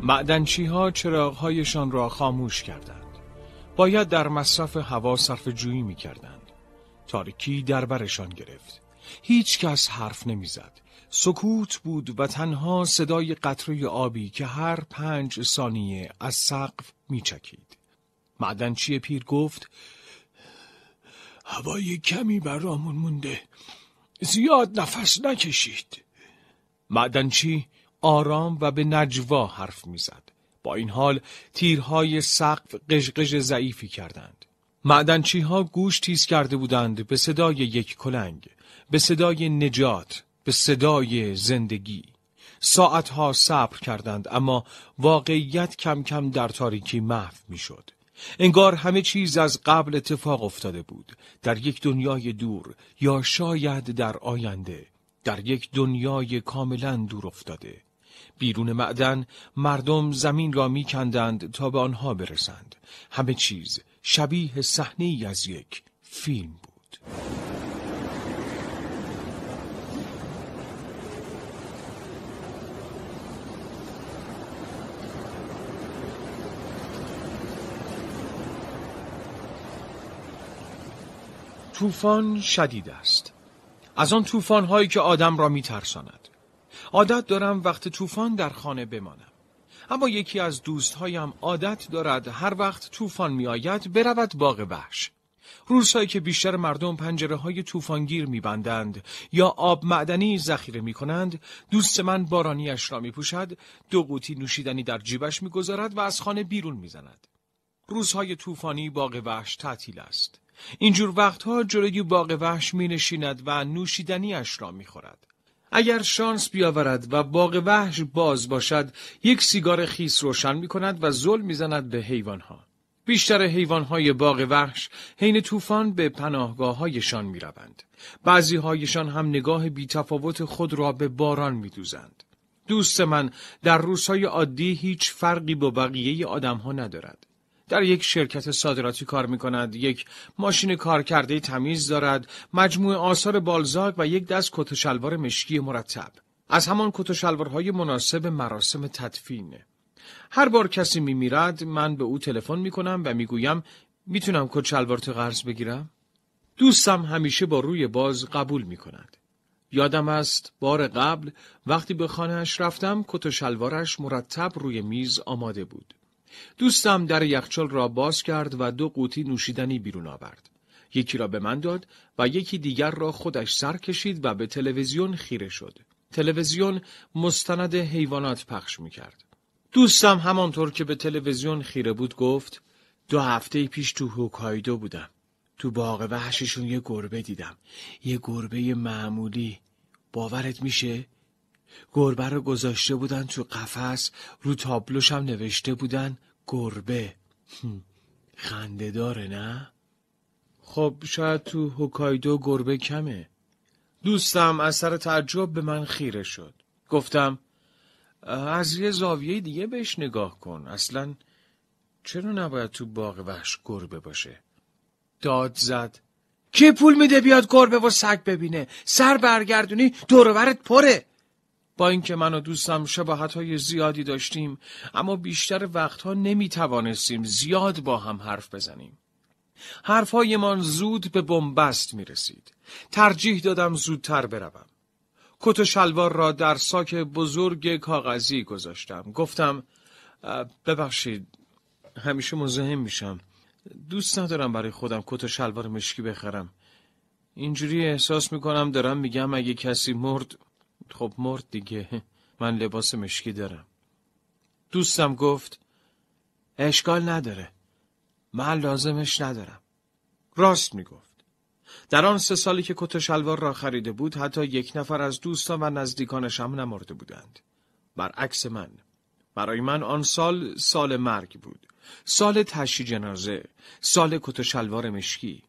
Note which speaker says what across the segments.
Speaker 1: معدنچی ها چراغهایشان را خاموش کردند. باید در مصرف هوا صرف جویی می کردند. تاریکی در برشان گرفت. هیچ کس حرف نمیزد. سکوت بود و تنها صدای قطره آبی که هر پنج ثانیه از سقف چکید معدنچی پیر گفت هوای کمی برامون مونده زیاد نفس نکشید معدنچی آرام و به نجوا حرف میزد. با این حال تیرهای سقف قشقش ضعیفی کردند. معدنچی ها گوش تیز کرده بودند به صدای یک کلنگ، به صدای نجات، به صدای زندگی. ساعتها صبر کردند اما واقعیت کم کم در تاریکی محو میشد. انگار همه چیز از قبل اتفاق افتاده بود در یک دنیای دور یا شاید در آینده در یک دنیای کاملا دور افتاده بیرون معدن مردم زمین را می کندند تا به آنها برسند. همه چیز شبیه صحنه ای از یک فیلم بود. طوفان شدید است. از آن طوفان هایی که آدم را می ترساند. عادت دارم وقت طوفان در خانه بمانم اما یکی از دوستهایم عادت دارد هر وقت طوفان آید برود باغ وحش روزهایی که بیشتر مردم پنجره های می بندند یا آب معدنی ذخیره می کنند، دوست من بارانی را می پوشد، دو قوطی نوشیدنی در جیبش می گذارد و از خانه بیرون می زند. روزهای طوفانی باغ وحش تعطیل است. اینجور وقتها جلوی باغ وحش می نشیند و نوشیدنی را می خورد. اگر شانس بیاورد و باغ وحش باز باشد یک سیگار خیس روشن می کند و زل میزند به حیوانها. بیشتر حیوانهای باغ وحش حین طوفان به هایشان می روند. بعضی هایشان هم نگاه بیتفاوت خود را به باران می دوزند. دوست من در روزهای عادی هیچ فرقی با بقیه آدمها ندارد. در یک شرکت صادراتی کار می کند، یک ماشین کارکرده تمیز دارد، مجموعه آثار بالزاک و یک دست کت شلوار مشکی مرتب. از همان کت شلوارهای مناسب مراسم تدفین. هر بار کسی می میرد من به او تلفن می کنم و می گویم می تونم کت تو قرض بگیرم؟ دوستم همیشه با روی باز قبول می کند. یادم است بار قبل وقتی به خانهاش رفتم کت و شلوارش مرتب روی میز آماده بود. دوستم در یخچال را باز کرد و دو قوطی نوشیدنی بیرون آورد. یکی را به من داد و یکی دیگر را خودش سر کشید و به تلویزیون خیره شد. تلویزیون مستند حیوانات پخش می کرد. دوستم همانطور که به تلویزیون خیره بود گفت دو هفته پیش تو هوکایدو بودم. تو باغ وحششون یه گربه دیدم. یه گربه معمولی. باورت میشه؟ گربه رو گذاشته بودن تو قفس رو تابلوش هم نوشته بودن گربه خنده داره نه؟ خب شاید تو هوکایدو گربه کمه دوستم از سر تعجب به من خیره شد گفتم از یه زاویه دیگه بهش نگاه کن اصلا چرا نباید تو باغ وحش گربه باشه داد زد کی پول میده بیاد گربه و سگ ببینه سر برگردونی دورورت پره با اینکه من و دوستم شباهت های زیادی داشتیم اما بیشتر وقتها نمی توانستیم زیاد با هم حرف بزنیم. حرفهایمان زود به بنبست می رسید. ترجیح دادم زودتر بروم. کت و شلوار را در ساک بزرگ کاغذی گذاشتم. گفتم ببخشید همیشه مزاحم میشم. دوست ندارم برای خودم کت و شلوار مشکی بخرم. اینجوری احساس میکنم دارم میگم اگه کسی مرد خب مرد دیگه من لباس مشکی دارم دوستم گفت اشکال نداره من لازمش ندارم راست میگفت در آن سه سالی که کت و شلوار را خریده بود حتی یک نفر از دوستان و نزدیکانش هم نمرده بودند برعکس من برای من آن سال سال مرگ بود سال تشی جنازه سال کت و شلوار مشکی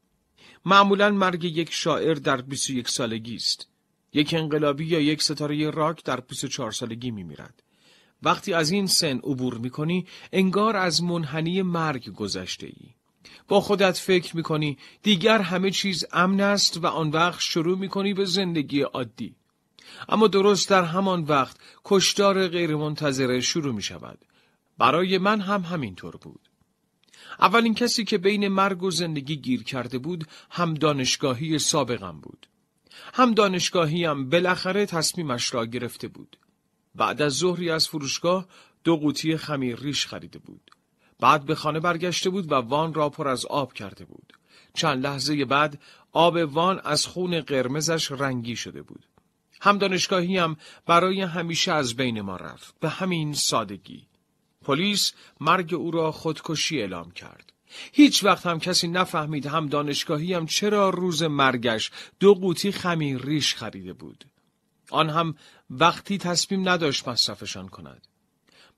Speaker 1: معمولا مرگ یک شاعر در 21 سالگی است یک انقلابی یا یک ستاره راک در پوست چهار سالگی می میرد. وقتی از این سن عبور می انگار از منحنی مرگ گذشته ای. با خودت فکر می کنی، دیگر همه چیز امن است و آن وقت شروع می کنی به زندگی عادی. اما درست در همان وقت کشدار غیرمنتظره شروع می شود. برای من هم همینطور بود. اولین کسی که بین مرگ و زندگی گیر کرده بود هم دانشگاهی سابقم بود. هم هم بالاخره تصمیمش را گرفته بود. بعد از ظهری از فروشگاه دو قوطی خمیر ریش خریده بود. بعد به خانه برگشته بود و وان را پر از آب کرده بود. چند لحظه بعد آب وان از خون قرمزش رنگی شده بود. هم هم برای همیشه از بین ما رفت. به همین سادگی. پلیس مرگ او را خودکشی اعلام کرد. هیچ وقت هم کسی نفهمید هم دانشگاهی هم چرا روز مرگش دو قوطی خمیر ریش خریده بود. آن هم وقتی تصمیم نداشت مصرفشان کند.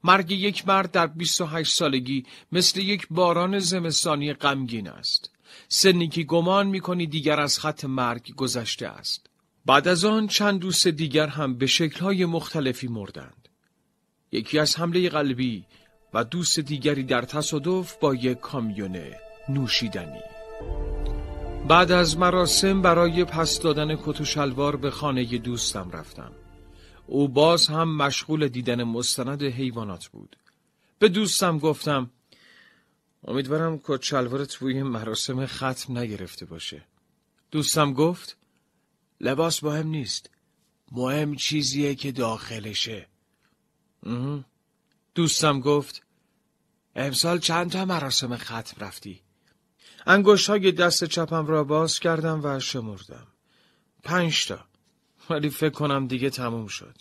Speaker 1: مرگ یک مرد در 28 سالگی مثل یک باران زمستانی غمگین است. سنی که گمان میکنی دیگر از خط مرگ گذشته است. بعد از آن چند دوست دیگر هم به شکلهای مختلفی مردند. یکی از حمله قلبی، و دوست دیگری در تصادف با یک کامیون نوشیدنی بعد از مراسم برای پس دادن کت و شلوار به خانه دوستم رفتم او باز هم مشغول دیدن مستند حیوانات بود به دوستم گفتم امیدوارم کت شلوارت بوی مراسم ختم نگرفته باشه دوستم گفت لباس مهم نیست مهم چیزیه که داخلشه دوستم گفت امسال چند تا مراسم ختم رفتی؟ انگوش های دست چپم را باز کردم و شمردم. پنج تا. ولی فکر کنم دیگه تموم شد.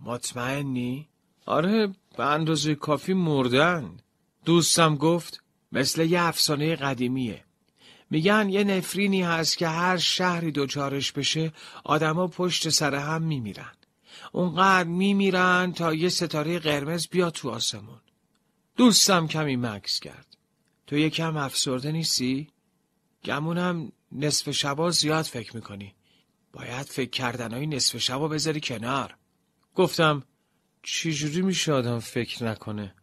Speaker 1: مطمئنی؟ آره به اندازه کافی مردن. دوستم گفت مثل یه افسانه قدیمیه. میگن یه نفرینی هست که هر شهری دوچارش بشه آدما پشت سر هم میمیرن. اونقدر میمیرن تا یه ستاره قرمز بیا تو آسمون. دوستم کمی مکس کرد. تو یکم افسرده نیستی؟ گمونم نصف شبا زیاد فکر میکنی. باید فکر های نصف شبا بذاری کنار. گفتم چجوری میشه آدم فکر نکنه؟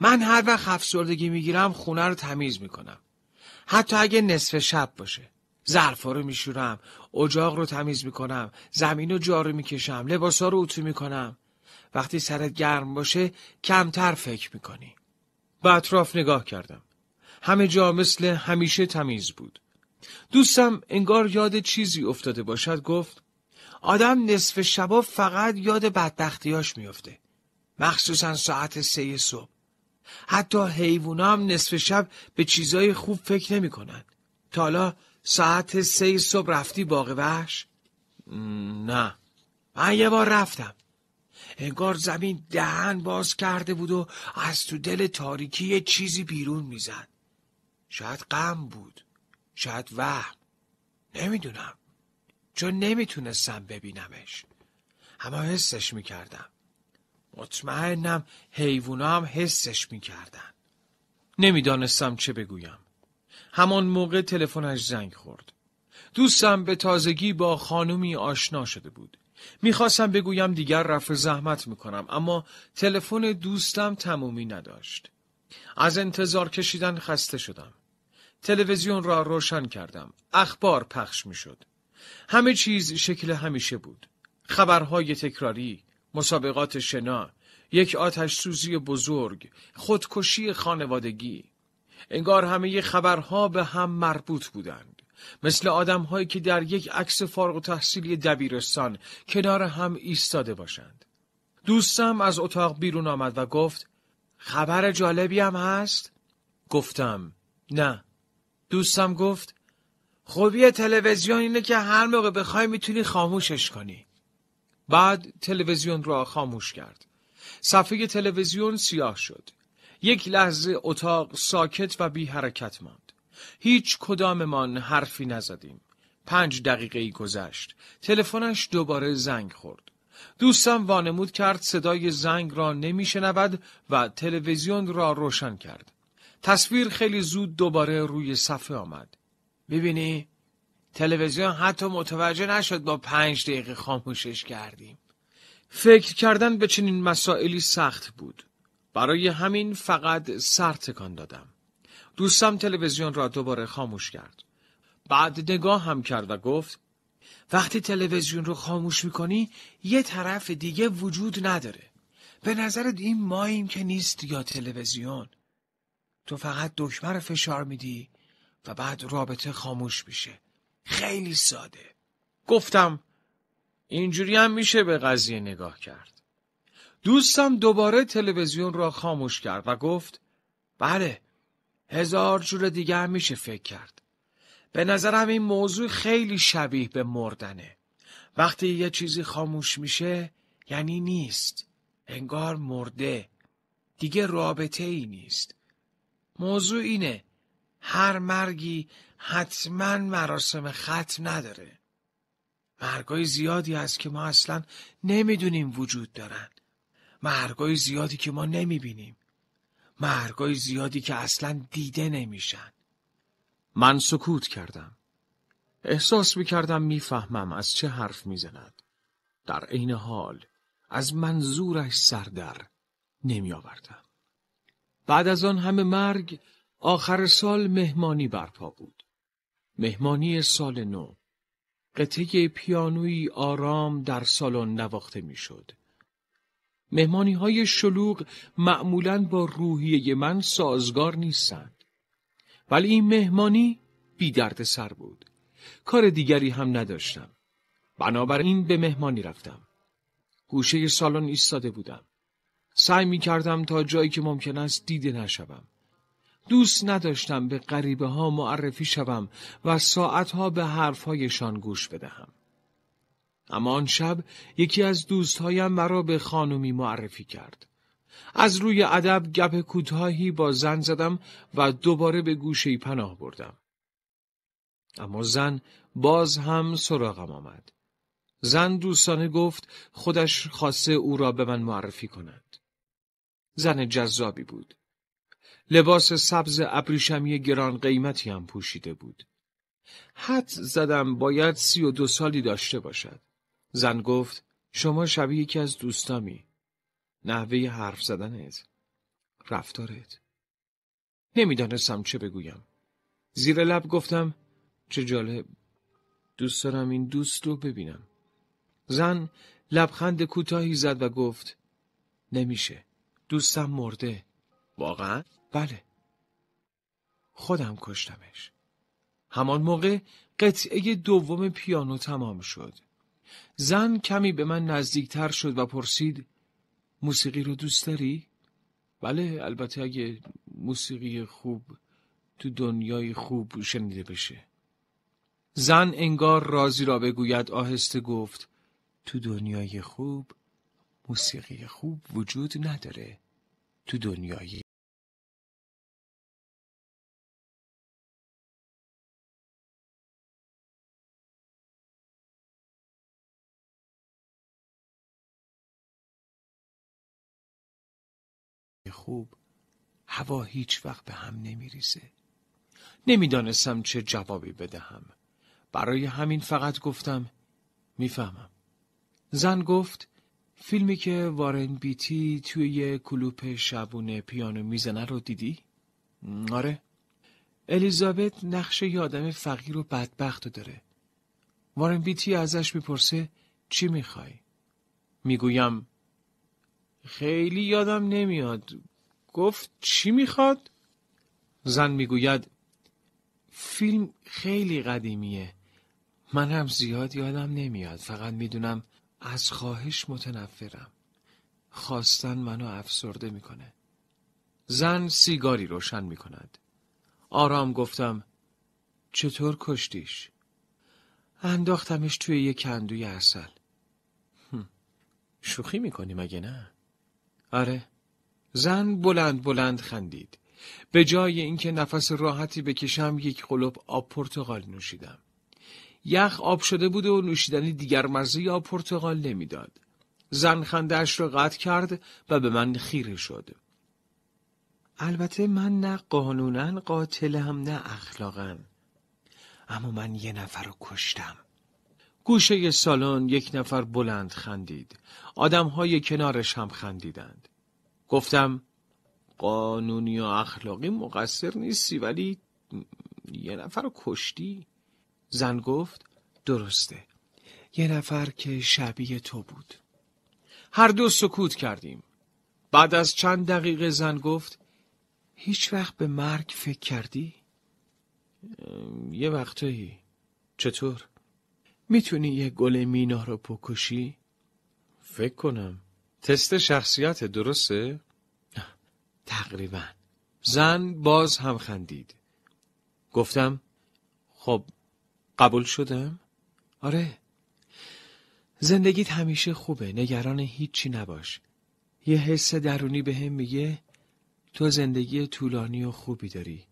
Speaker 1: من هر وقت افسردگی میگیرم خونه رو تمیز میکنم. حتی اگه نصف شب باشه. ظرفا رو میشورم اجاق رو تمیز میکنم زمین رو جارو میکشم لباسا رو اتو میکنم وقتی سرت گرم باشه کمتر فکر میکنی به اطراف نگاه کردم همه جا مثل همیشه تمیز بود دوستم انگار یاد چیزی افتاده باشد گفت آدم نصف شبا فقط یاد بدبختیاش میفته مخصوصا ساعت سه صبح حتی حیوونا هم نصف شب به چیزای خوب فکر نمیکنند. تا ساعت سه صبح رفتی باقی وحش؟ نه من یه بار رفتم انگار زمین دهن باز کرده بود و از تو دل تاریکی یه چیزی بیرون میزد شاید غم بود شاید وهم نمیدونم چون نمیتونستم ببینمش اما حسش میکردم مطمئنم حیوونا هم حسش میکردن نمیدانستم چه بگویم همان موقع تلفنش زنگ خورد. دوستم به تازگی با خانومی آشنا شده بود. میخواستم بگویم دیگر رفع زحمت میکنم اما تلفن دوستم تمومی نداشت. از انتظار کشیدن خسته شدم. تلویزیون را روشن کردم. اخبار پخش میشد. همه چیز شکل همیشه بود. خبرهای تکراری، مسابقات شنا، یک آتش سوزی بزرگ، خودکشی خانوادگی، انگار همه خبرها به هم مربوط بودند. مثل آدمهایی که در یک عکس فارغ و تحصیلی دبیرستان کنار هم ایستاده باشند. دوستم از اتاق بیرون آمد و گفت خبر جالبی هم هست؟ گفتم نه. دوستم گفت خوبی تلویزیون اینه که هر موقع بخوای میتونی خاموشش کنی. بعد تلویزیون را خاموش کرد. صفحه تلویزیون سیاه شد. یک لحظه اتاق ساکت و بی حرکت ماند. هیچ کداممان حرفی نزدیم. پنج دقیقه ای گذشت. تلفنش دوباره زنگ خورد. دوستم وانمود کرد صدای زنگ را نمیشنود و تلویزیون را روشن کرد. تصویر خیلی زود دوباره روی صفحه آمد. ببینی؟ تلویزیون حتی متوجه نشد با پنج دقیقه خاموشش کردیم. فکر کردن به چنین مسائلی سخت بود. برای همین فقط سر تکان دادم. دوستم تلویزیون را دوباره خاموش کرد. بعد نگاه هم کرد و گفت وقتی تلویزیون رو خاموش میکنی یه طرف دیگه وجود نداره. به نظرت این ماییم که نیست یا تلویزیون. تو فقط دکمه رو فشار میدی و بعد رابطه خاموش میشه. خیلی ساده. گفتم اینجوری هم میشه به قضیه نگاه کرد. دوستم دوباره تلویزیون را خاموش کرد و گفت بله هزار جور دیگر میشه فکر کرد. به نظرم این موضوع خیلی شبیه به مردنه. وقتی یه چیزی خاموش میشه یعنی نیست. انگار مرده. دیگه رابطه ای نیست. موضوع اینه. هر مرگی حتما مراسم ختم نداره. مرگای زیادی هست که ما اصلا نمیدونیم وجود دارن. مرگای زیادی که ما نمیبینیم مرگای زیادی که اصلا دیده نمیشن من سکوت کردم احساس میکردم میفهمم از چه حرف میزند در عین حال از منظورش سردر نمیآوردم بعد از آن همه مرگ آخر سال مهمانی برپا بود مهمانی سال نو قطعه پیانویی آرام در سالن نواخته میشد مهمانی های شلوغ معمولا با روحیه من سازگار نیستند. ولی این مهمانی بی درد سر بود. کار دیگری هم نداشتم. بنابراین به مهمانی رفتم. گوشه سالن ایستاده بودم. سعی می کردم تا جایی که ممکن است دیده نشوم. دوست نداشتم به غریبه ها معرفی شوم و ساعتها به حرفهایشان گوش بدهم. اما آن شب یکی از دوستهایم مرا به خانمی معرفی کرد. از روی ادب گپ کوتاهی با زن زدم و دوباره به گوشه پناه بردم. اما زن باز هم سراغم آمد. زن دوستانه گفت خودش خواسته او را به من معرفی کند. زن جذابی بود. لباس سبز ابریشمی گران قیمتی هم پوشیده بود. حد زدم باید سی و دو سالی داشته باشد. زن گفت شما شبیه یکی از دوستامی. نحوه حرف زدنت. رفتارت. نمیدانستم چه بگویم. زیر لب گفتم چه جالب. دوست دارم این دوست رو ببینم. زن لبخند کوتاهی زد و گفت نمیشه. دوستم مرده. واقعا؟ بله. خودم کشتمش. همان موقع قطعه دوم پیانو تمام شد. زن کمی به من نزدیکتر شد و پرسید موسیقی رو دوست داری؟ بله البته اگه موسیقی خوب تو دنیای خوب شنیده بشه زن انگار رازی را بگوید آهسته گفت تو دنیای خوب موسیقی خوب وجود نداره تو دنیای خوب هوا هیچ وقت به هم نمیریزه. نمیدانستم چه جوابی بدهم. برای همین فقط گفتم میفهمم. زن گفت فیلمی که وارن بیتی توی یه کلوپ شبونه پیانو میزنه رو دیدی؟ آره. الیزابت نقش یه آدم فقیر و بدبخت داره. وارن بیتی ازش میپرسه چی میخوای؟ میگویم خیلی یادم نمیاد گفت چی میخواد؟ زن میگوید فیلم خیلی قدیمیه من هم زیاد یادم نمیاد فقط میدونم از خواهش متنفرم خواستن منو افسرده میکنه زن سیگاری روشن میکند آرام گفتم چطور کشتیش؟ انداختمش توی یه کندوی اصل شوخی میکنی مگه نه؟ آره زن بلند بلند خندید. به جای اینکه نفس راحتی بکشم یک قلوب آب پرتغال نوشیدم. یخ آب شده بود و نوشیدنی دیگر مزه آب پرتغال نمیداد. زن خندهاش را قطع کرد و به من خیره شد. البته من نه قاتل قاتلم نه اخلاقن اما من یه نفر رو کشتم. گوشه سالن یک نفر بلند خندید. های کنارش هم خندیدند. گفتم قانونی و اخلاقی مقصر نیستی ولی یه نفر رو کشتی زن گفت درسته یه نفر که شبیه تو بود هر دو سکوت کردیم بعد از چند دقیقه زن گفت هیچ وقت به مرگ فکر کردی؟ یه وقتایی چطور؟ میتونی یه گل مینا رو بکشی؟ فکر کنم تست شخصیت درسته؟ تقریبا زن باز هم خندید گفتم خب قبول شدم؟ آره زندگیت همیشه خوبه نگران هیچی نباش یه حس درونی به هم میگه تو زندگی طولانی و خوبی داری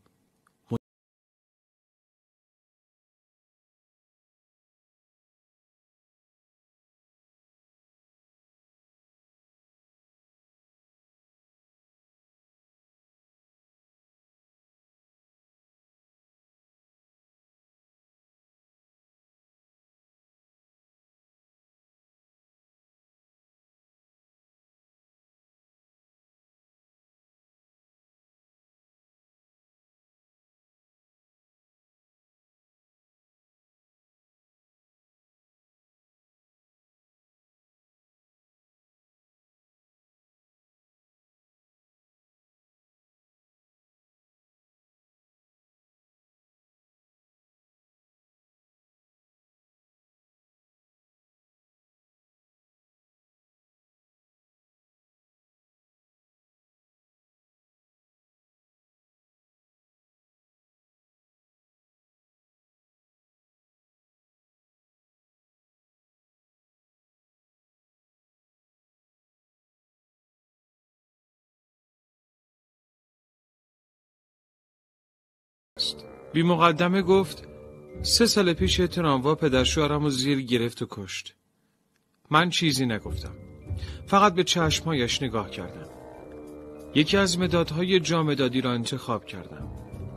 Speaker 1: بی مقدمه گفت سه سال پیش تراموا پدرشوهرم رو زیر گرفت و کشت من چیزی نگفتم فقط به چشمهایش نگاه کردم یکی از مدادهای جامدادی را انتخاب کردم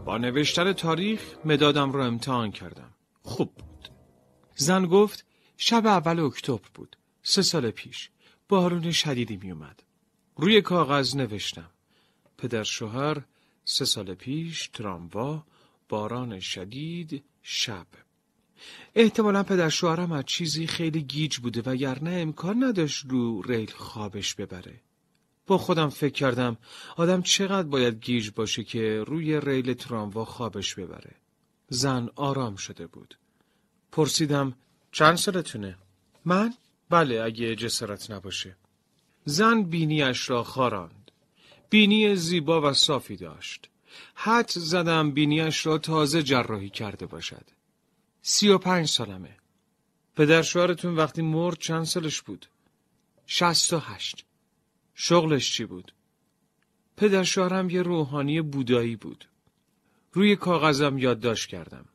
Speaker 1: با نوشتن تاریخ مدادم را امتحان کردم خوب بود زن گفت شب اول اکتبر بود سه سال پیش بارون شدیدی می اومد. روی کاغذ نوشتم پدر سه سال پیش تراموا باران شدید شب احتمالا پدر شوهرم از چیزی خیلی گیج بوده وگرنه امکان نداشت رو ریل خوابش ببره با خودم فکر کردم آدم چقدر باید گیج باشه که روی ریل تراموا خوابش ببره زن آرام شده بود پرسیدم چند سالتونه؟ من؟ بله اگه جسارت نباشه زن بینیش را خاراند بینی زیبا و صافی داشت حد زدم بینیش را تازه جراحی کرده باشد. سی و پنج سالمه. پدر وقتی مرد چند سالش بود؟ شست و هشت. شغلش چی بود؟ پدر یه روحانی بودایی بود. روی کاغذم یادداشت کردم.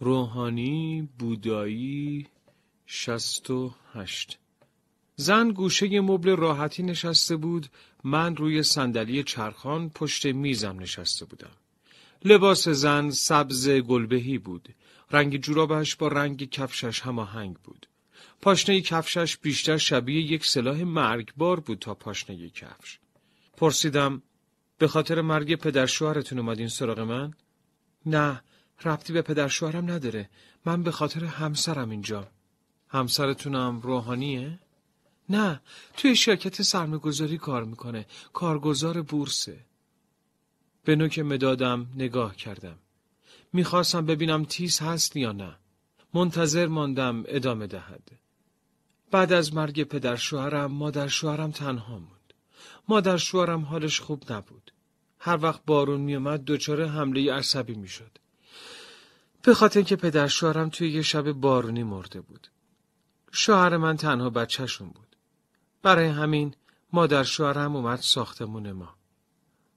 Speaker 1: روحانی بودایی شست و هشت. زن گوشه مبل راحتی نشسته بود، من روی صندلی چرخان پشت میزم نشسته بودم. لباس زن سبز گلبهی بود. رنگ جورابش با رنگ کفشش هماهنگ بود. پاشنه کفشش بیشتر شبیه یک سلاح مرگبار بود تا پاشنه کفش. پرسیدم به خاطر مرگ پدرشوهرتون اومدین سراغ من؟ نه، ربطی به پدرشوهرم نداره. من به خاطر همسرم اینجا. همسرتونم روحانیه؟ نه توی شرکت سرمگذاری کار میکنه کارگزار بورسه به نوک مدادم نگاه کردم میخواستم ببینم تیز هست یا نه منتظر ماندم ادامه دهد بعد از مرگ پدر شوهرم مادر شوهرم تنها بود مادر شوهرم حالش خوب نبود هر وقت بارون میومد دچار حمله عصبی میشد به خاطر که پدر شوهرم توی یه شب بارونی مرده بود شوهر من تنها بچهشون بود برای همین مادر شوهرم اومد ساختمون ما.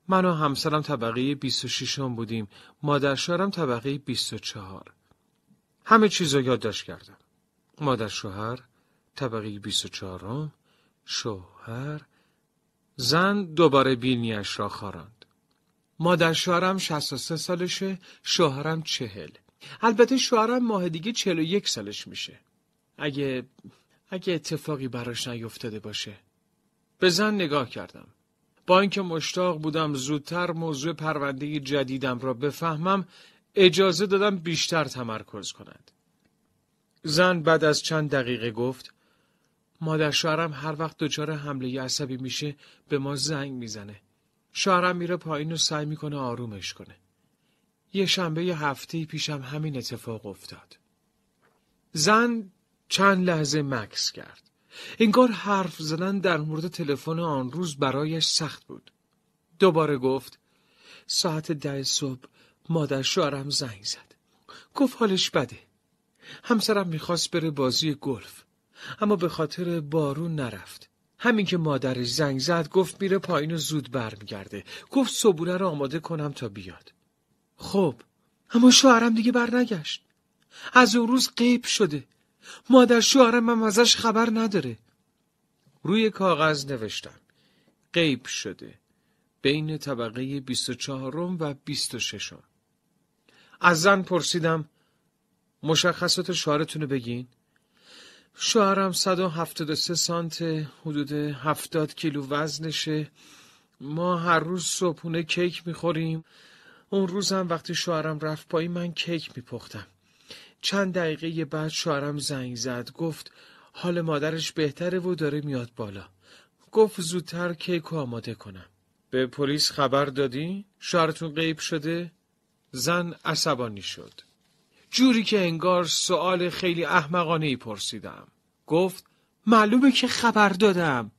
Speaker 1: من و همسرم طبقه 26 هم بودیم. مادر شوهرم طبقه 24. همه چیز رو یادداشت کردم. مادر شوهر طبقه 24 هم. شوهر زن دوباره بینیش را خاراند. مادر شوهرم 63 سالشه، شوهرم 40. البته شوهرم ماه دیگه 41 سالش میشه. اگه اگه اتفاقی براش نیفتاده باشه. به زن نگاه کردم. با اینکه مشتاق بودم زودتر موضوع پرونده جدیدم را بفهمم اجازه دادم بیشتر تمرکز کند. زن بعد از چند دقیقه گفت مادر شوهرم هر وقت دچار حمله عصبی میشه به ما زنگ میزنه. شوهرم میره پایین و سعی میکنه آرومش کنه. یه شنبه هفته پیشم همین اتفاق افتاد. زن چند لحظه مکس کرد. انگار حرف زدن در مورد تلفن آن روز برایش سخت بود. دوباره گفت ساعت ده صبح مادر شوهرم زنگ زد. گفت حالش بده. همسرم میخواست بره بازی گلف اما به خاطر بارون نرفت. همین که مادرش زنگ زد گفت میره پایین و زود برمیگرده. گفت صبوره رو آماده کنم تا بیاد. خب اما شوهرم دیگه برنگشت. از اون روز غیب شده. مادر شوهرم هم ازش خبر نداره روی کاغذ نوشتم قیب شده بین طبقه 24 و 26 از زن پرسیدم مشخصات شوهرتون بگین شوهرم 173 سانت حدود 70 کیلو وزنشه ما هر روز صبحونه کیک میخوریم اون روزم وقتی شوهرم رفت پایی من کیک میپختم چند دقیقه بعد شوهرم زنگ زد گفت حال مادرش بهتره و داره میاد بالا گفت زودتر کیکو آماده کنم به پلیس خبر دادی؟ شوهرتون غیب شده؟ زن عصبانی شد جوری که انگار سوال خیلی احمقانه ای پرسیدم گفت معلومه که خبر دادم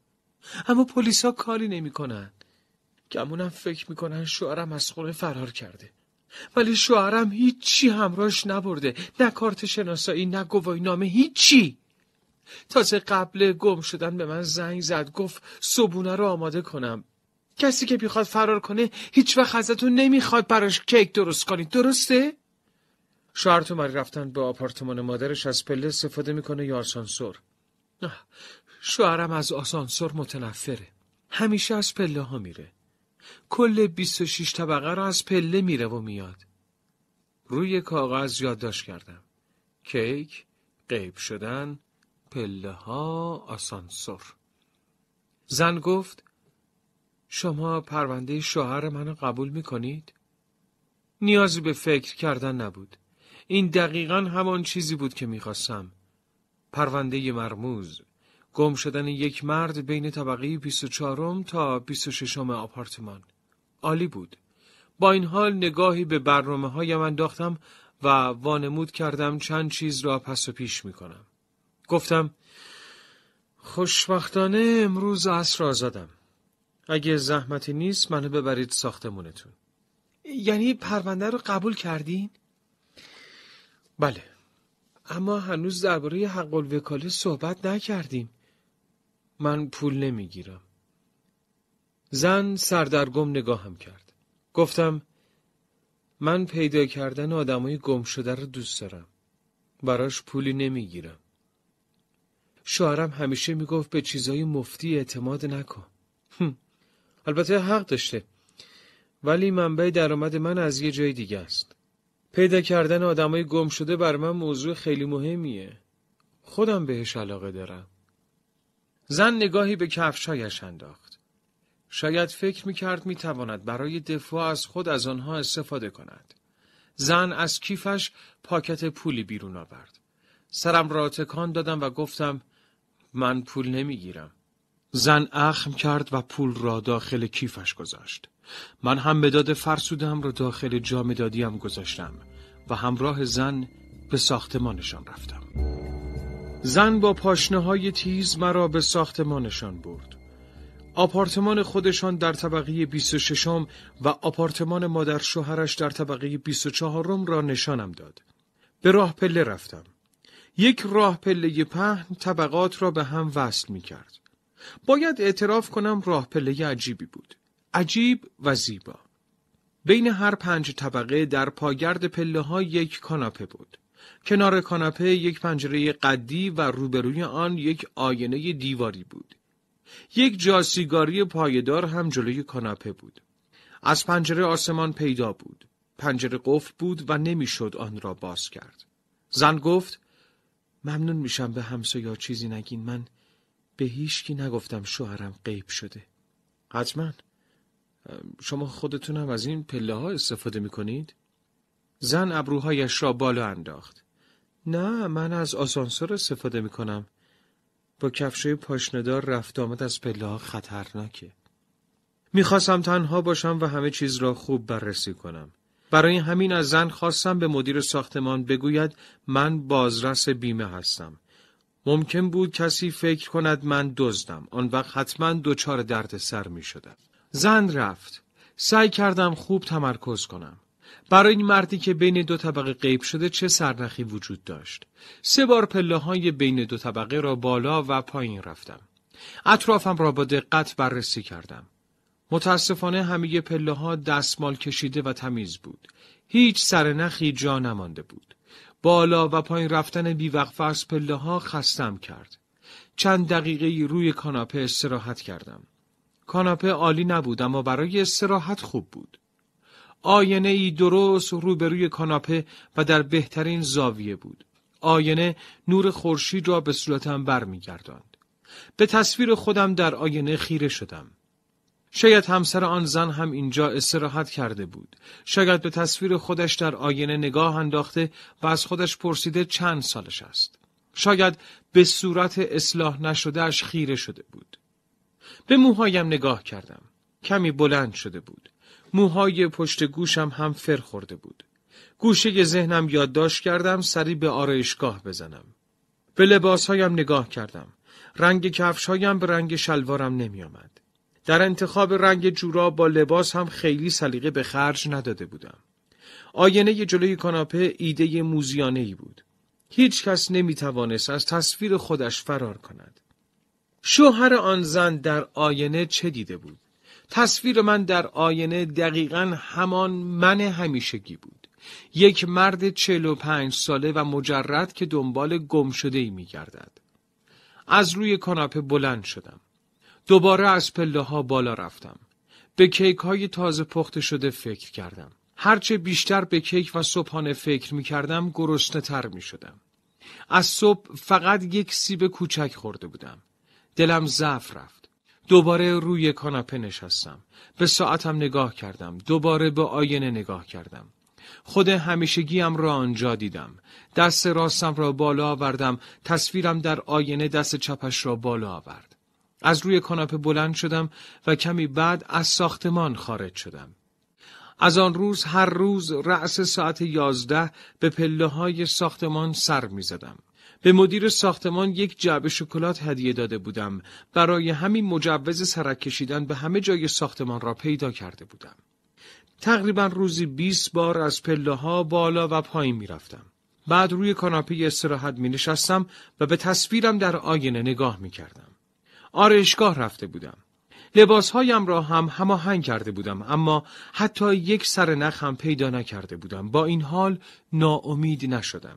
Speaker 1: اما پلیسا کاری نمیکنن گمونم فکر میکنن شوهرم از خونه فرار کرده ولی شوهرم هیچی همراهش نبرده نه کارت شناسایی نه گواهی نامه هیچی تازه قبل گم شدن به من زنگ زد گفت صبونه رو آماده کنم کسی که بیخواد فرار کنه هیچ وقت ازتون نمیخواد براش کیک درست کنید درسته؟ تو مری رفتن به آپارتمان مادرش از پله استفاده میکنه یا آسانسور شوهرم از آسانسور متنفره همیشه از پله ها میره کل 26 طبقه را از پله میره و میاد. روی کاغذ یادداشت کردم. کیک، قیب شدن، پله ها، آسانسور. زن گفت شما پرونده شوهر منو قبول میکنید؟ نیازی به فکر کردن نبود. این دقیقا همان چیزی بود که میخواستم. پرونده مرموز، گم شدن یک مرد بین طبقه 24 تا 26 آپارتمان. عالی بود. با این حال نگاهی به برنامه من انداختم و وانمود کردم چند چیز را پس و پیش می کنم. گفتم خوشبختانه امروز عصر زدم اگه زحمتی نیست منو ببرید ساختمونتون. یعنی پرونده رو قبول کردین؟ بله. اما هنوز درباره حق الوکاله صحبت نکردیم. من پول نمیگیرم. زن سردرگم نگاهم کرد. گفتم من پیدا کردن آدمای گم شده رو دوست دارم. براش پولی نمیگیرم. شوهرم همیشه میگفت به چیزای مفتی اعتماد نکن. البته حق داشته. ولی منبع درآمد من از یه جای دیگه است. پیدا کردن آدمای گم شده بر من موضوع خیلی مهمیه. خودم بهش علاقه دارم. زن نگاهی به کفشایش انداخت. شاید فکر میکرد میتواند برای دفاع از خود از آنها استفاده کند. زن از کیفش پاکت پولی بیرون آورد. سرم را تکان دادم و گفتم من پول نمیگیرم. زن اخم کرد و پول را داخل کیفش گذاشت. من هم داد فرسودم را داخل جام گذاشتم و همراه زن به ساختمانشان رفتم. زن با پاشنه های تیز مرا به ساختمانشان برد. آپارتمان خودشان در طبقه 26 و آپارتمان مادر شوهرش در طبقه 24 را نشانم داد. به راه پله رفتم. یک راه پله پهن طبقات را به هم وصل می کرد. باید اعتراف کنم راه پله عجیبی بود. عجیب و زیبا. بین هر پنج طبقه در پاگرد پله ها یک کاناپه بود. کنار کاناپه یک پنجره قدی و روبروی آن یک آینه دیواری بود. یک جاسیگاری پایدار هم جلوی کاناپه بود. از پنجره آسمان پیدا بود. پنجره قفل بود و نمیشد آن را باز کرد. زن گفت ممنون میشم به یا چیزی نگین من به هیچکی نگفتم شوهرم غیب شده. حتما شما خودتون هم از این پله ها استفاده می زن ابروهایش را بالا انداخت. نه من از آسانسور استفاده می کنم. با کفشای پاشندار رفت آمد از پله ها خطرناکه. میخواستم تنها باشم و همه چیز را خوب بررسی کنم. برای همین از زن خواستم به مدیر ساختمان بگوید من بازرس بیمه هستم. ممکن بود کسی فکر کند من دزدم. آن وقت حتما درد سر می شدم. زن رفت. سعی کردم خوب تمرکز کنم. برای این مردی که بین دو طبقه قیب شده چه سرنخی وجود داشت سه بار پله های بین دو طبقه را بالا و پایین رفتم اطرافم را با دقت بررسی کردم متاسفانه همه پله ها دستمال کشیده و تمیز بود هیچ سرنخی جا نمانده بود بالا و پایین رفتن بیوقف از پله ها خستم کرد چند دقیقه روی کاناپه استراحت کردم کاناپه عالی نبود اما برای استراحت خوب بود آینه ای درست روبروی کاناپه و در بهترین زاویه بود. آینه نور خورشید را به صورتم برمیگرداند. به تصویر خودم در آینه خیره شدم. شاید همسر آن زن هم اینجا استراحت کرده بود. شاید به تصویر خودش در آینه نگاه انداخته و از خودش پرسیده چند سالش است. شاید به صورت اصلاح نشدهش خیره شده بود. به موهایم نگاه کردم. کمی بلند شده بود. موهای پشت گوشم هم فر خورده بود. گوشه ذهنم یادداشت کردم سری به آرایشگاه بزنم. به لباسهایم نگاه کردم. رنگ کفشهایم به رنگ شلوارم آمد. در انتخاب رنگ جوراب با لباس هم خیلی سلیقه به خرج نداده بودم. آینه جلوی کاناپه ایده موزیانه ای بود. هیچ کس نمی توانست از تصویر خودش فرار کند. شوهر آن زن در آینه چه دیده بود؟ تصویر من در آینه دقیقا همان من همیشگی بود. یک مرد پنج ساله و مجرد که دنبال گم شده ای می گردد. از روی کاناپه بلند شدم. دوباره از پله ها بالا رفتم. به کیک های تازه پخته شده فکر کردم. هرچه بیشتر به کیک و صبحانه فکر می کردم گرسنه تر می شدم. از صبح فقط یک سیب کوچک خورده بودم. دلم ضعف رفت. دوباره روی کاناپه نشستم. به ساعتم نگاه کردم. دوباره به آینه نگاه کردم. خود همیشگیم را آنجا دیدم. دست راستم را بالا آوردم. تصویرم در آینه دست چپش را بالا آورد. از روی کاناپه بلند شدم و کمی بعد از ساختمان خارج شدم. از آن روز هر روز رأس ساعت یازده به پله های ساختمان سر می زدم. به مدیر ساختمان یک جعبه شکلات هدیه داده بودم. برای همین مجوز سرک کشیدن به همه جای ساختمان را پیدا کرده بودم. تقریبا روزی 20 بار از پله ها بالا و پایین می رفتم. بعد روی کاناپه استراحت می نشستم و به تصویرم در آینه نگاه می کردم. آرایشگاه رفته بودم. لباسهایم را هم هماهنگ کرده بودم اما حتی یک سر نخ هم پیدا نکرده بودم. با این حال ناامید نشدم.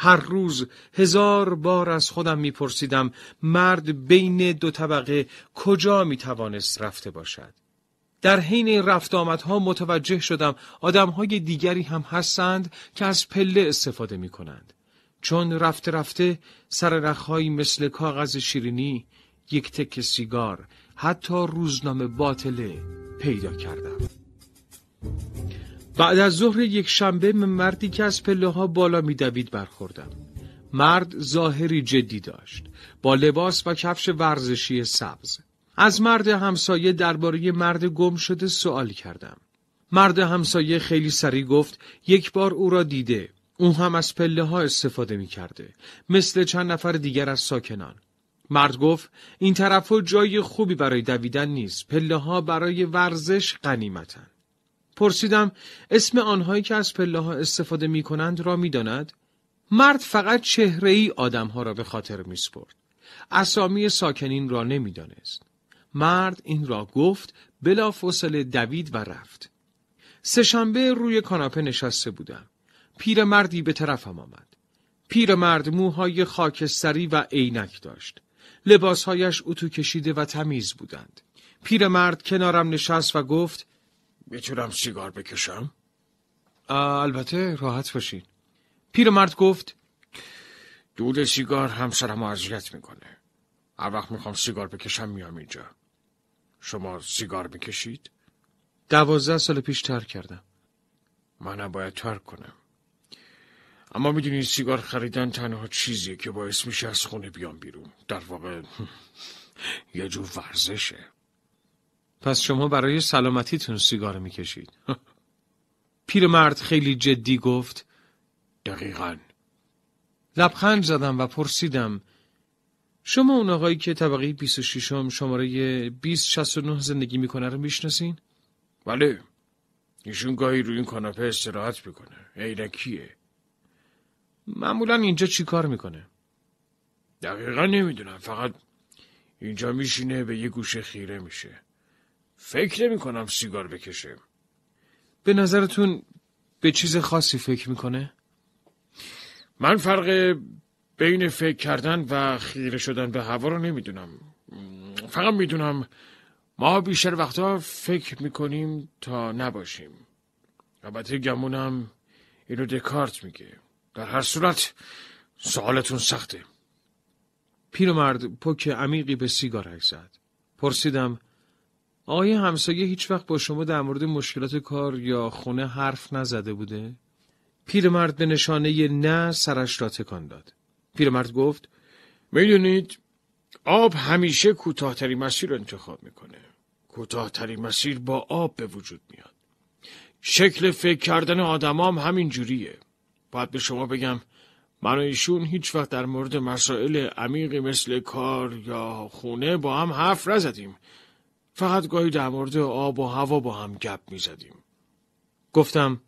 Speaker 1: هر روز هزار بار از خودم میپرسیدم مرد بین دو طبقه کجا میتوانست رفته باشد. در حین این رفت آمدها متوجه شدم آدمهای دیگری هم هستند که از پله استفاده می کنند. چون رفته رفته سر رخهایی مثل کاغذ شیرینی، یک تک سیگار، حتی روزنامه باطله پیدا کردم. بعد از ظهر یک شنبه مردی که از پله ها بالا میدوید برخوردم مرد ظاهری جدی داشت با لباس و کفش ورزشی سبز از مرد همسایه درباره مرد گم شده سوال کردم مرد همسایه خیلی سریع گفت یک بار او را دیده او هم از پله ها استفاده می کرده مثل چند نفر دیگر از ساکنان مرد گفت این طرف جای خوبی برای دویدن نیست پله ها برای ورزش قنیمتن پرسیدم اسم آنهایی که از پله ها استفاده می کنند را می داند؟ مرد فقط چهره ای آدم ها را به خاطر می سپرد. اسامی ساکنین را نمی دانست. مرد این را گفت بلا فصل دوید و رفت. سهشنبه روی کاناپه نشسته بودم. پیرمردی به طرفم آمد. پیرمرد موهای خاکستری و عینک داشت. لباسهایش اتو کشیده و تمیز بودند. پیرمرد کنارم نشست و گفت میتونم سیگار بکشم؟ البته راحت باشین پیرمرد گفت دود سیگار همسرم اذیت میکنه هر وقت میخوام سیگار بکشم میام اینجا شما سیگار میکشید؟ دوازده سال پیش ترک کردم منم باید ترک کنم اما میدونی سیگار خریدن تنها چیزیه که باعث میشه از خونه بیام بیرون در واقع یه جور ورزشه پس شما برای سلامتیتون سیگار میکشید. پیرمرد خیلی جدی گفت دقیقا. لبخند زدم و پرسیدم شما اون آقایی که طبقه 26 هم شماره 2069 زندگی میکنه رو میشناسین؟ بله. ایشون گاهی روی این کاناپه استراحت میکنه. عینکیه. معمولا اینجا چی کار میکنه؟ دقیقا نمیدونم فقط اینجا میشینه به یه گوشه خیره میشه. فکر نمی کنم سیگار بکشه. به نظرتون به چیز خاصی فکر میکنه؟ من فرق بین فکر کردن و خیره شدن به هوا رو نمیدونم. فقط میدونم ما بیشتر وقتا فکر میکنیم تا نباشیم. البته گمونم اینو دکارت میگه. در هر صورت سوالتون سخته. پیرمرد پک عمیقی به سیگار زد. پرسیدم آیا همسایه هیچ وقت با شما در مورد مشکلات کار یا خونه حرف نزده بوده؟ پیرمرد به نشانه نه سرش را تکان داد. پیرمرد گفت میدونید آب همیشه کوتاهترین مسیر انتخاب میکنه. کوتاهتری مسیر با آب به وجود میاد. شکل فکر کردن آدمام هم همین جوریه. باید به شما بگم من و ایشون هیچ وقت در مورد مسائل عمیقی مثل کار یا خونه با هم حرف نزدیم فقط گاهی در مورد آب و هوا با هم گپ می زدیم. گفتم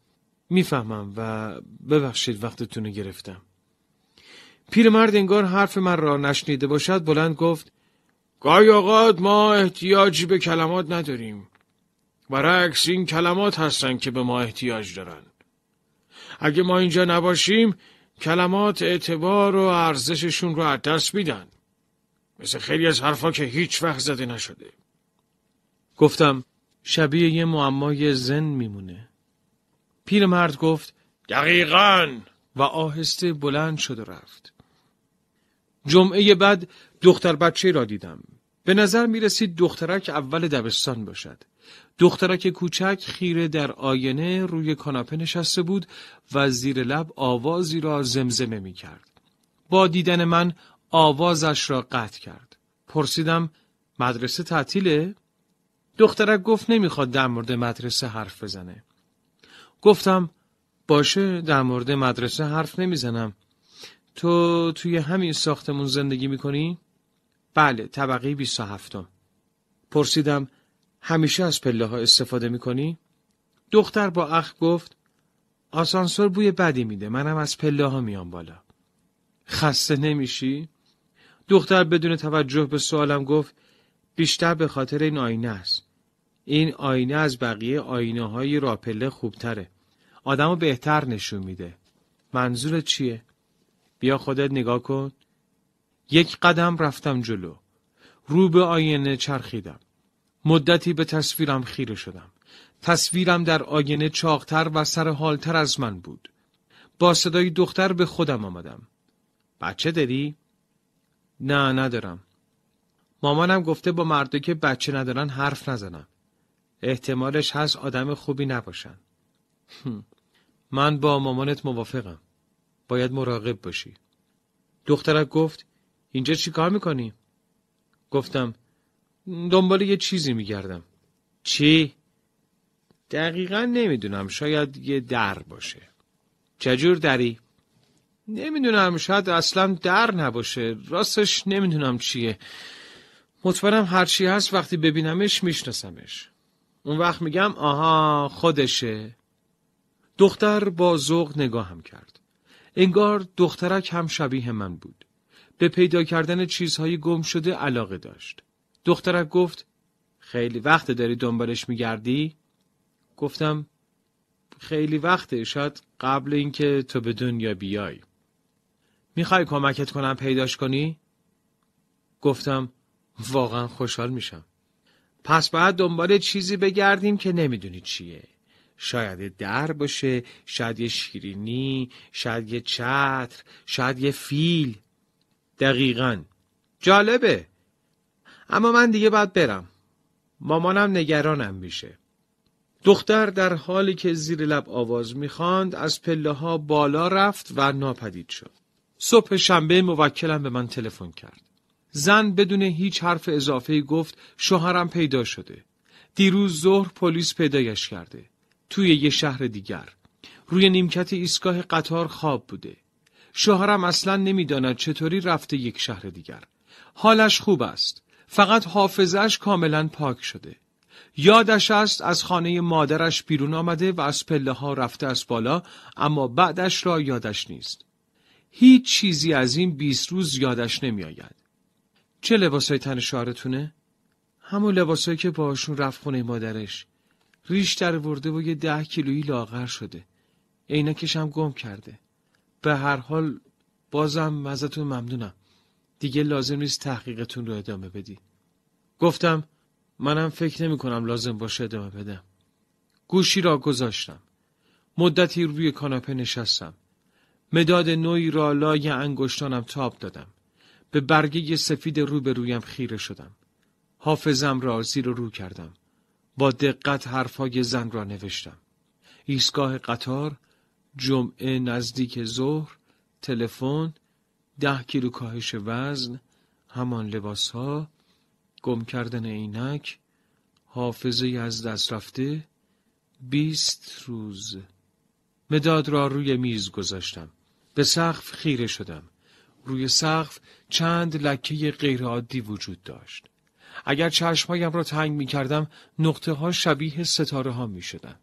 Speaker 1: میفهمم و ببخشید وقتتون رو گرفتم. پیرمرد انگار حرف من را نشنیده باشد بلند گفت گاهی اوقات ما احتیاجی به کلمات نداریم. برعکس این کلمات هستن که به ما احتیاج دارن. اگه ما اینجا نباشیم کلمات اعتبار و ارزششون رو از دست میدن. مثل خیلی از حرفا که هیچ وقت زده نشده. گفتم شبیه یه معمای زن میمونه. پیرمرد گفت دقیقا و آهسته بلند شد و رفت. جمعه بعد دختر بچه را دیدم. به نظر میرسید دخترک اول دبستان باشد. دخترک کوچک خیره در آینه روی کاناپه نشسته بود و زیر لب آوازی را زمزمه می کرد. با دیدن من آوازش را قطع کرد. پرسیدم مدرسه تعطیله؟ دختره گفت نمیخواد در مورد مدرسه حرف بزنه. گفتم باشه در مورد مدرسه حرف نمیزنم. تو توی همین ساختمون زندگی میکنی؟ بله طبقه 27 پرسیدم همیشه از پله ها استفاده میکنی؟ دختر با اخ گفت آسانسور بوی بدی میده منم از پله ها میام بالا. خسته نمیشی؟ دختر بدون توجه به سوالم گفت بیشتر به خاطر این آینه است. این آینه از بقیه آینه های راپله خوبتره. آدمو بهتر نشون میده. منظور چیه؟ بیا خودت نگاه کن. یک قدم رفتم جلو. رو به آینه چرخیدم. مدتی به تصویرم خیره شدم. تصویرم در آینه چاقتر و سرحالتر از من بود. با صدای دختر به خودم آمدم. بچه داری؟ نه ندارم. مامانم گفته با مردی که بچه ندارن حرف نزنم. احتمالش هست آدم خوبی نباشن. من با مامانت موافقم. باید مراقب باشی. دخترک گفت اینجا چی کار میکنی؟ گفتم دنبال یه چیزی میگردم. چی؟ دقیقا نمیدونم شاید یه در باشه. چجور دری؟ نمیدونم شاید اصلا در نباشه. راستش نمیدونم چیه. مطمئنم هرچی هست وقتی ببینمش میشناسمش. اون وقت میگم آها خودشه دختر با ذوق نگاهم کرد انگار دخترک هم شبیه من بود به پیدا کردن چیزهای گم شده علاقه داشت دخترک گفت خیلی وقت داری دنبالش میگردی؟ گفتم خیلی وقته شاید قبل اینکه تو به دنیا بیای میخوای کمکت کنم پیداش کنی؟ گفتم واقعا خوشحال میشم پس باید دنبال چیزی بگردیم که نمیدونی چیه شاید در باشه شاید یه شیرینی شاید یه چتر شاید یه فیل دقیقا جالبه اما من دیگه باید برم مامانم نگرانم میشه دختر در حالی که زیر لب آواز میخواند از پله ها بالا رفت و ناپدید شد صبح شنبه موکلم به من تلفن کرد زن بدون هیچ حرف اضافه گفت شوهرم پیدا شده. دیروز ظهر پلیس پیدایش کرده. توی یه شهر دیگر. روی نیمکت ایستگاه قطار خواب بوده. شوهرم اصلا نمیداند چطوری رفته یک شهر دیگر. حالش خوب است. فقط حافظش کاملا پاک شده. یادش است از خانه مادرش بیرون آمده و از پله ها رفته از بالا اما بعدش را یادش نیست. هیچ چیزی از این بیست روز یادش نمیآید چه لباسای تن شوهرتونه؟ همون لباسایی که باشون رفت خونه مادرش. ریش در ورده و یه ده کیلویی لاغر شده. عینکش هم گم کرده. به هر حال بازم ازتون ممنونم. دیگه لازم نیست تحقیقتون رو ادامه بدی. گفتم منم فکر نمی کنم لازم باشه ادامه بدم. گوشی را گذاشتم. مدتی روی کاناپه نشستم. مداد نوعی را لای انگشتانم تاب دادم. به برگه سفید روبرویم خیره شدم. حافظم را زیر رو کردم. با دقت حرفای زن را نوشتم. ایستگاه قطار، جمعه نزدیک ظهر، تلفن، ده کیلو کاهش وزن، همان لباس ها، گم کردن عینک، حافظه از دست رفته، بیست روز. مداد را روی میز گذاشتم. به سقف خیره شدم. روی سقف چند لکه غیرعادی وجود داشت. اگر چشمهایم را تنگ می کردم نقطه ها شبیه ستاره ها می شدند.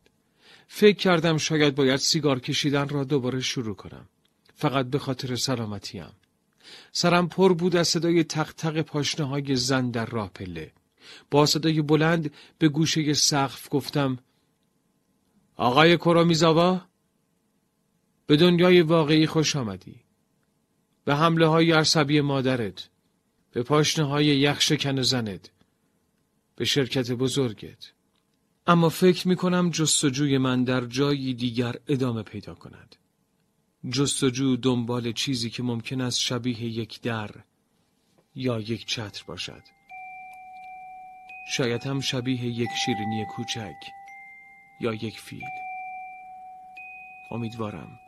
Speaker 1: فکر کردم شاید باید سیگار کشیدن را دوباره شروع کنم. فقط به خاطر سلامتیم. سرم پر بود از صدای تق تق پاشنه های زن در راه پله. با صدای بلند به گوشه سقف گفتم آقای کرامیزاوا به دنیای واقعی خوش آمدی. به حمله های عصبی مادرت، به پاشنه های یخ زنت، به شرکت بزرگت. اما فکر می کنم جستجوی من در جایی دیگر ادامه پیدا کند. جستجو دنبال چیزی که ممکن است شبیه یک در یا یک چتر باشد. شاید هم شبیه یک شیرینی کوچک یا یک فیل. امیدوارم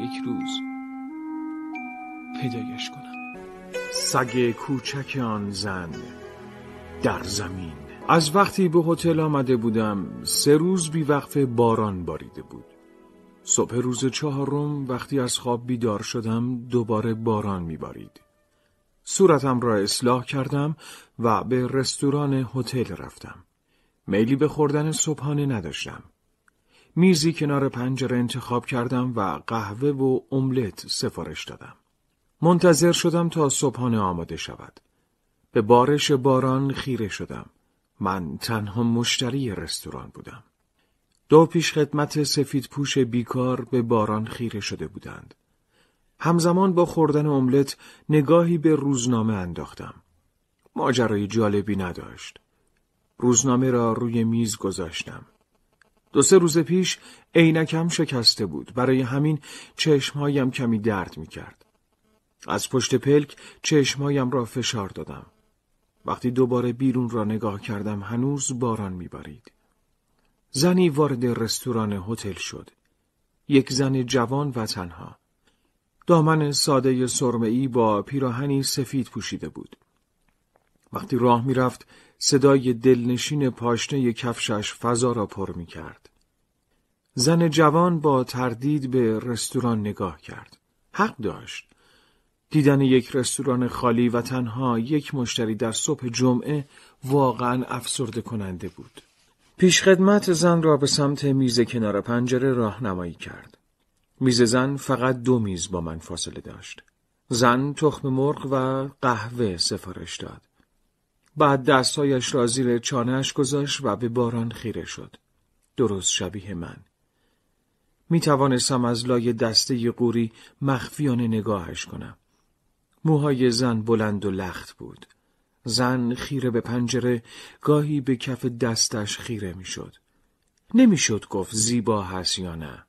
Speaker 1: یک روز پیدایش کنم سگ کوچک آن زن در زمین از وقتی به هتل آمده بودم سه روز بی باران باریده بود صبح روز چهارم وقتی از خواب بیدار شدم دوباره باران بارید صورتم را اصلاح کردم و به رستوران هتل رفتم میلی به خوردن صبحانه نداشتم میزی کنار پنجره انتخاب کردم و قهوه و املت سفارش دادم منتظر شدم تا صبحانه آماده شود. به بارش باران خیره شدم. من تنها مشتری رستوران بودم. دو پیشخدمت سفید پوش بیکار به باران خیره شده بودند. همزمان با خوردن املت نگاهی به روزنامه انداختم. ماجرای جالبی نداشت. روزنامه را روی میز گذاشتم. دو سه روز پیش عینکم شکسته بود برای همین چشمهایم کمی درد می کرد. از پشت پلک چشمهایم را فشار دادم. وقتی دوباره بیرون را نگاه کردم هنوز باران میبارید. زنی وارد رستوران هتل شد. یک زن جوان و تنها. دامن ساده سرمهای با پیراهنی سفید پوشیده بود. وقتی راه میرفت صدای دلنشین پاشنه کفشش فضا را پر می کرد. زن جوان با تردید به رستوران نگاه کرد. حق داشت. دیدن یک رستوران خالی و تنها یک مشتری در صبح جمعه واقعا افسرده کننده بود. پیشخدمت زن را به سمت میز کنار پنجره راهنمایی کرد. میز زن فقط دو میز با من فاصله داشت. زن تخم مرغ و قهوه سفارش داد. بعد دستهایش را زیر چانهش گذاشت و به باران خیره شد. درست شبیه من. می توانستم از لای دسته قوری مخفیانه نگاهش کنم. موهای زن بلند و لخت بود. زن خیره به پنجره گاهی به کف دستش خیره میشد. نمیشد گفت زیبا هست یا نه.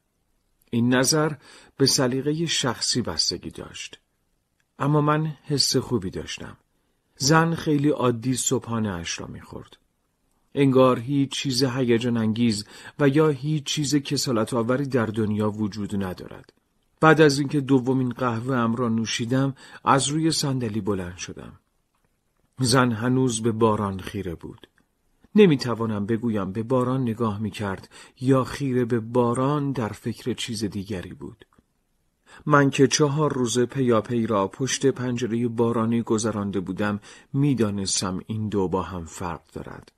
Speaker 1: این نظر به سلیقه شخصی بستگی داشت. اما من حس خوبی داشتم. زن خیلی عادی صبحانه اش را میخورد. انگار هیچ چیز هیجان انگیز و یا هیچ چیز کسالت آوری در دنیا وجود ندارد. بعد از اینکه دومین قهوه ام را نوشیدم از روی صندلی بلند شدم. زن هنوز به باران خیره بود. نمی توانم بگویم به باران نگاه می کرد یا خیره به باران در فکر چیز دیگری بود. من که چهار روز پیاپی را پشت پنجره بارانی گذرانده بودم میدانستم این دو با هم فرق دارد.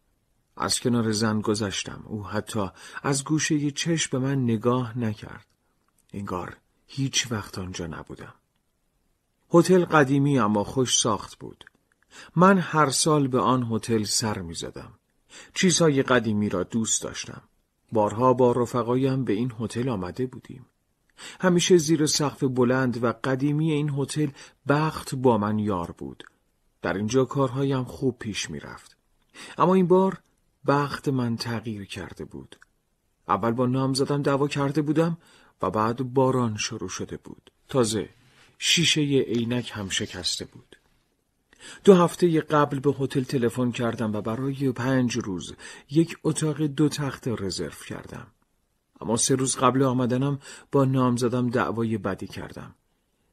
Speaker 1: از کنار زن گذشتم. او حتی از گوشه چشم به من نگاه نکرد. انگار هیچ وقت آنجا نبودم. هتل قدیمی اما خوش ساخت بود. من هر سال به آن هتل سر می زدم. چیزهای قدیمی را دوست داشتم. بارها با رفقایم به این هتل آمده بودیم. همیشه زیر سقف بلند و قدیمی این هتل بخت با من یار بود. در اینجا کارهایم خوب پیش می رفت. اما این بار بخت من تغییر کرده بود. اول با نام زدم دعوا کرده بودم و بعد باران شروع شده بود. تازه شیشه عینک هم شکسته بود. دو هفته قبل به هتل تلفن کردم و برای پنج روز یک اتاق دو تخت رزرو کردم. اما سه روز قبل آمدنم با نام زدم دعوای بدی کردم.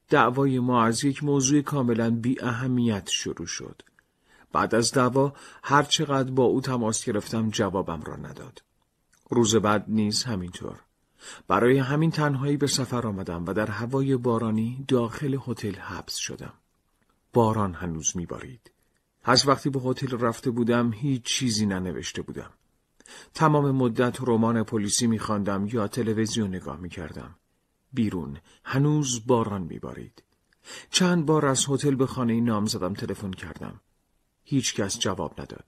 Speaker 1: دعوای ما از یک موضوع کاملا بی اهمیت شروع شد. بعد از دعوا هر چقدر با او تماس گرفتم جوابم را نداد. روز بعد نیز همینطور. برای همین تنهایی به سفر آمدم و در هوای بارانی داخل هتل حبس شدم. باران هنوز میبارید. از وقتی به هتل رفته بودم هیچ چیزی ننوشته بودم. تمام مدت رمان پلیسی میخواندم یا تلویزیون نگاه میکردم. بیرون هنوز باران میبارید. چند بار از هتل به خانه نام زدم تلفن کردم. هیچ کس جواب نداد.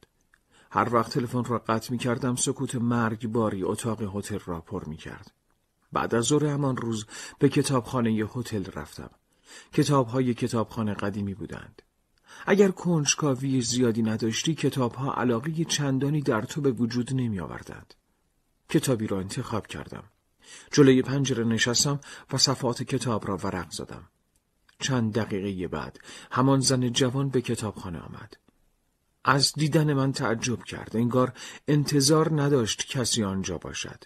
Speaker 1: هر وقت تلفن را قطع می کردم سکوت مرگباری اتاق هتل را پر می کرد. بعد از ظهر همان روز به کتابخانه هتل رفتم. کتابهای کتابخانه قدیمی بودند. اگر کنجکاوی زیادی نداشتی کتابها علاقه چندانی در تو به وجود نمی آوردند. کتابی را انتخاب کردم. جلوی پنجره نشستم و صفحات کتاب را ورق زدم. چند دقیقه بعد همان زن جوان به کتابخانه آمد. از دیدن من تعجب کرد انگار انتظار نداشت کسی آنجا باشد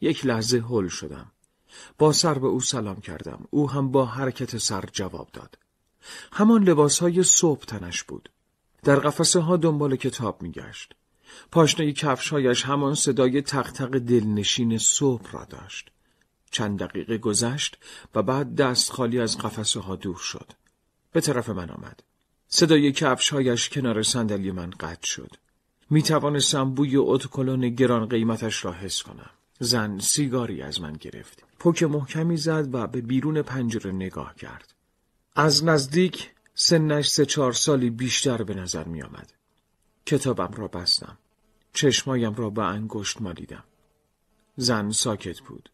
Speaker 1: یک لحظه هل شدم. با سر به او سلام کردم. او هم با حرکت سر جواب داد. همان لباس های صبح تنش بود. در قفسه ها دنبال کتاب می گشت. پاشنه هایش همان صدای تقتق دلنشین صبح را داشت. چند دقیقه گذشت و بعد دست خالی از قفسه ها دور شد. به طرف من آمد. صدای کفش هایش کنار صندلی من قطع شد. می توانستم بوی اتکلون گران قیمتش را حس کنم. زن سیگاری از من گرفت. پک محکمی زد و به بیرون پنجره نگاه کرد. از نزدیک سنش سه چهار سالی بیشتر به نظر می آمد. کتابم را بستم. چشمایم را به انگشت مالیدم. زن ساکت بود.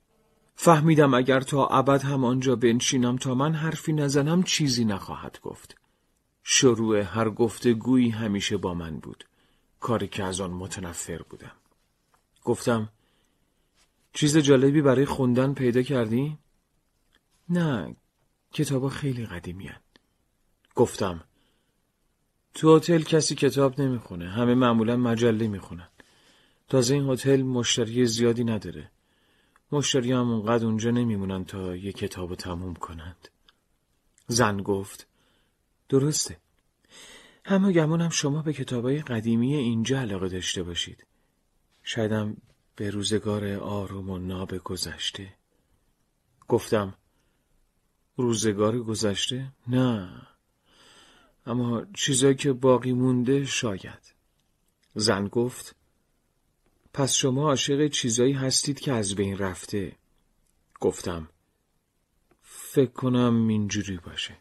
Speaker 1: فهمیدم اگر تا ابد هم آنجا بنشینم تا من حرفی نزنم چیزی نخواهد گفت. شروع هر گفتگویی همیشه با من بود. کاری که از آن متنفر بودم. گفتم چیز جالبی برای خوندن پیدا کردی؟ نه کتابا خیلی قدیمی گفتم تو هتل کسی کتاب نمیخونه همه معمولا مجله میخونن تازه این هتل مشتری زیادی نداره مشتری هم اونقدر اونجا نمیمونن تا یه کتاب رو تموم کنند زن گفت درسته همه گمونم شما به کتابای قدیمی اینجا علاقه داشته باشید شایدم به روزگار آروم و ناب گذشته گفتم روزگار گذشته؟ نه اما چیزایی که باقی مونده شاید زن گفت پس شما عاشق چیزایی هستید که از بین رفته گفتم فکر کنم اینجوری باشه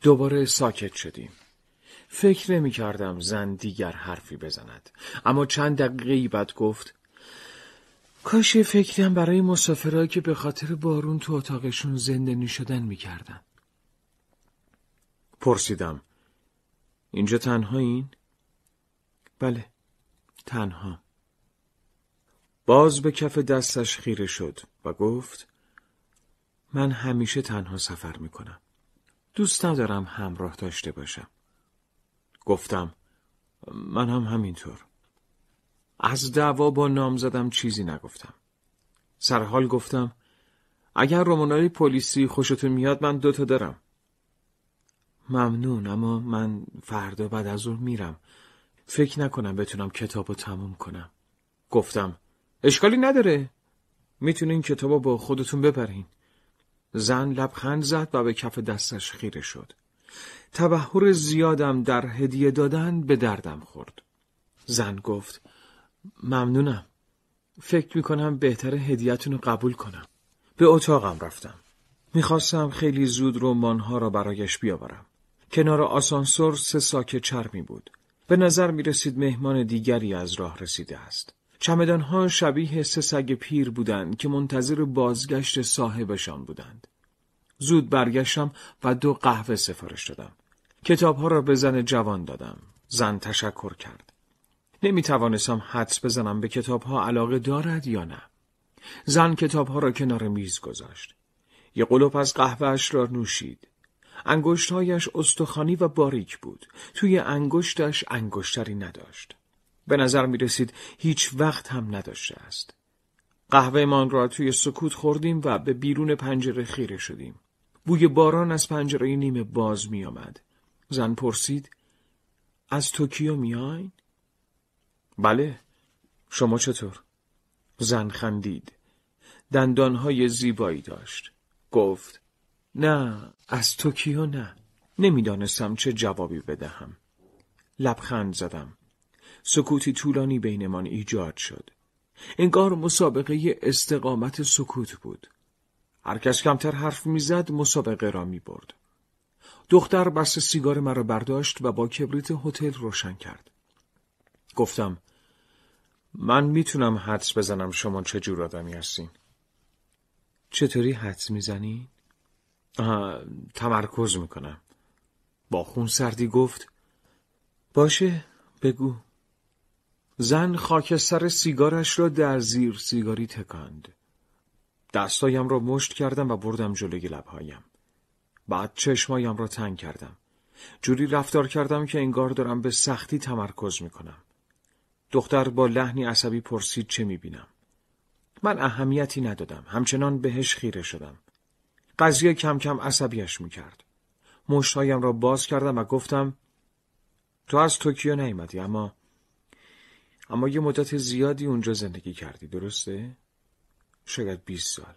Speaker 1: دوباره ساکت شدیم فکر نمی کردم زن دیگر حرفی بزند اما چند دقیقه بعد گفت کاش فکرم برای مسافرهایی که به خاطر بارون تو اتاقشون زندانی شدن میکردن. پرسیدم. اینجا تنها این؟ بله. تنها. باز به کف دستش خیره شد و گفت من همیشه تنها سفر میکنم. دوست ندارم همراه داشته باشم. گفتم من هم همینطور. از دعوا با نام زدم چیزی نگفتم سرحال گفتم اگر رومانای پلیسی خوشتون میاد من دوتا دارم ممنون اما من فردا بعد از اون میرم فکر نکنم بتونم کتاب رو تموم کنم گفتم اشکالی نداره میتونین کتاب با خودتون ببرین زن لبخند زد و به کف دستش خیره شد تبهر زیادم در هدیه دادن به دردم خورد زن گفت ممنونم فکر میکنم بهتر هدیتون رو قبول کنم به اتاقم رفتم میخواستم خیلی زود رمانها را برایش بیاورم کنار آسانسور سه ساک چرمی بود به نظر میرسید مهمان دیگری از راه رسیده است چمدانها شبیه سه سگ پیر بودند که منتظر بازگشت صاحبشان بودند زود برگشتم و دو قهوه سفارش دادم کتابها را به زن جوان دادم زن تشکر کرد نمی توانستم حدس بزنم به کتاب ها علاقه دارد یا نه. زن کتاب ها را کنار میز گذاشت. یه قلوب از قهوهش را نوشید. انگشتهایش استخانی و باریک بود. توی انگشتش انگشتری نداشت. به نظر می رسید هیچ وقت هم نداشته است. قهوهمان را توی سکوت خوردیم و به بیرون پنجره خیره شدیم. بوی باران از پنجره نیمه باز می آمد. زن پرسید از توکیو میاین؟ بله شما چطور؟ زن خندید دندانهای زیبایی داشت گفت نه از توکیو نه نمیدانستم چه جوابی بدهم لبخند زدم سکوتی طولانی بینمان ایجاد شد انگار مسابقه استقامت سکوت بود هر کس کمتر حرف میزد مسابقه را می برد. دختر بس سیگار مرا برداشت و با کبریت هتل روشن کرد گفتم من میتونم حدس بزنم شما چه جور آدمی هستین. چطوری حدس میزنین؟ تمرکز میکنم. با خون سردی گفت باشه بگو. زن خاکستر سیگارش را در زیر سیگاری تکاند. دستایم را مشت کردم و بردم جلوی لبهایم. بعد چشمایم را تنگ کردم. جوری رفتار کردم که انگار دارم به سختی تمرکز میکنم. دختر با لحنی عصبی پرسید چه میبینم. من اهمیتی ندادم. همچنان بهش خیره شدم. قضیه کم کم عصبیش میکرد. مشتایم را باز کردم و گفتم تو از توکیو نیمدی اما اما یه مدت زیادی اونجا زندگی کردی درسته؟ شاید 20 سال.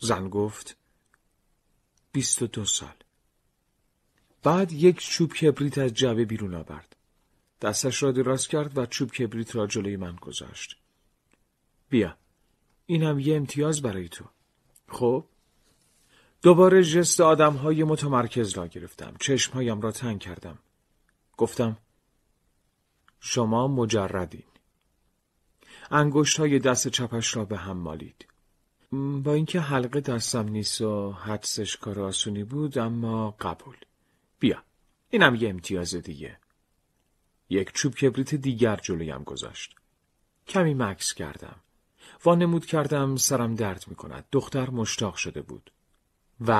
Speaker 1: زن گفت بیست و دو سال. بعد یک چوب کبریت از جعبه بیرون آورد. دستش را دراز کرد و چوب کبریت را جلوی من گذاشت. بیا. این هم یه امتیاز برای تو. خب. دوباره جست آدم های متمرکز را گرفتم. هایم را تنگ کردم. گفتم. شما مجردین. انگشت های دست چپش را به هم مالید. با اینکه حلقه دستم نیست و حدسش کار آسونی بود اما قبول. بیا. اینم یه امتیاز دیگه. یک چوب کبریت دیگر جلویم گذاشت. کمی مکس کردم. وانمود کردم سرم درد می کند. دختر مشتاق شده بود. و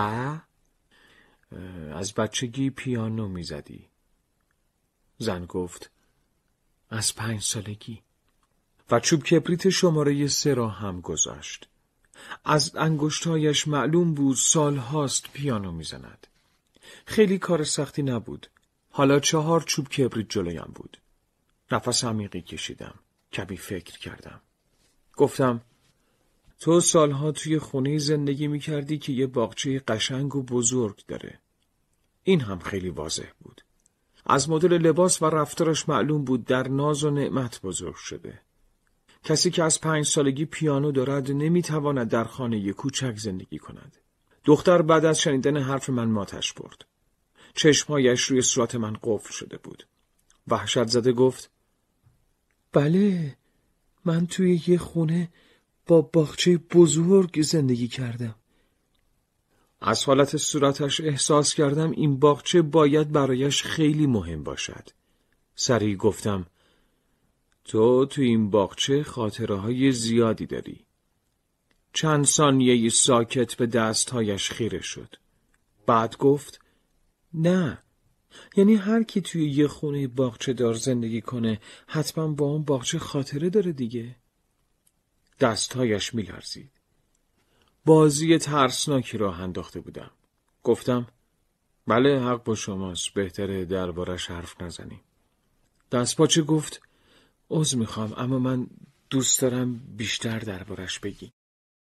Speaker 1: از بچگی پیانو میزدی. زن گفت از پنج سالگی و چوب کبریت شماره سه را هم گذاشت. از انگشتهایش معلوم بود سالهاست پیانو میزند. خیلی کار سختی نبود. حالا چهار چوب کبریت جلویم بود. نفس عمیقی کشیدم. کمی فکر کردم. گفتم تو سالها توی خونه زندگی می کردی که یه باغچه قشنگ و بزرگ داره. این هم خیلی واضح بود. از مدل لباس و رفتارش معلوم بود در ناز و نعمت بزرگ شده. کسی که از پنج سالگی پیانو دارد نمیتواند در خانه کوچک زندگی کند. دختر بعد از شنیدن حرف من ماتش برد. چشمهایش روی صورت من قفل شده بود. وحشت زده گفت بله من توی یه خونه با باغچه بزرگ زندگی کردم. از حالت صورتش احساس کردم این باغچه باید برایش خیلی مهم باشد. سریع گفتم تو تو این باغچه خاطره های زیادی داری. چند ثانیه ساکت به دستهایش خیره شد. بعد گفت نه یعنی هر کی توی یه خونه باغچه دار زندگی کنه حتما با اون باغچه خاطره داره دیگه دستهایش میلرزید بازی ترسناکی راه انداخته بودم گفتم بله حق با شماست بهتره دربارش حرف نزنیم دستپاچه گفت عذر میخوام اما من دوست دارم بیشتر دربارش بگی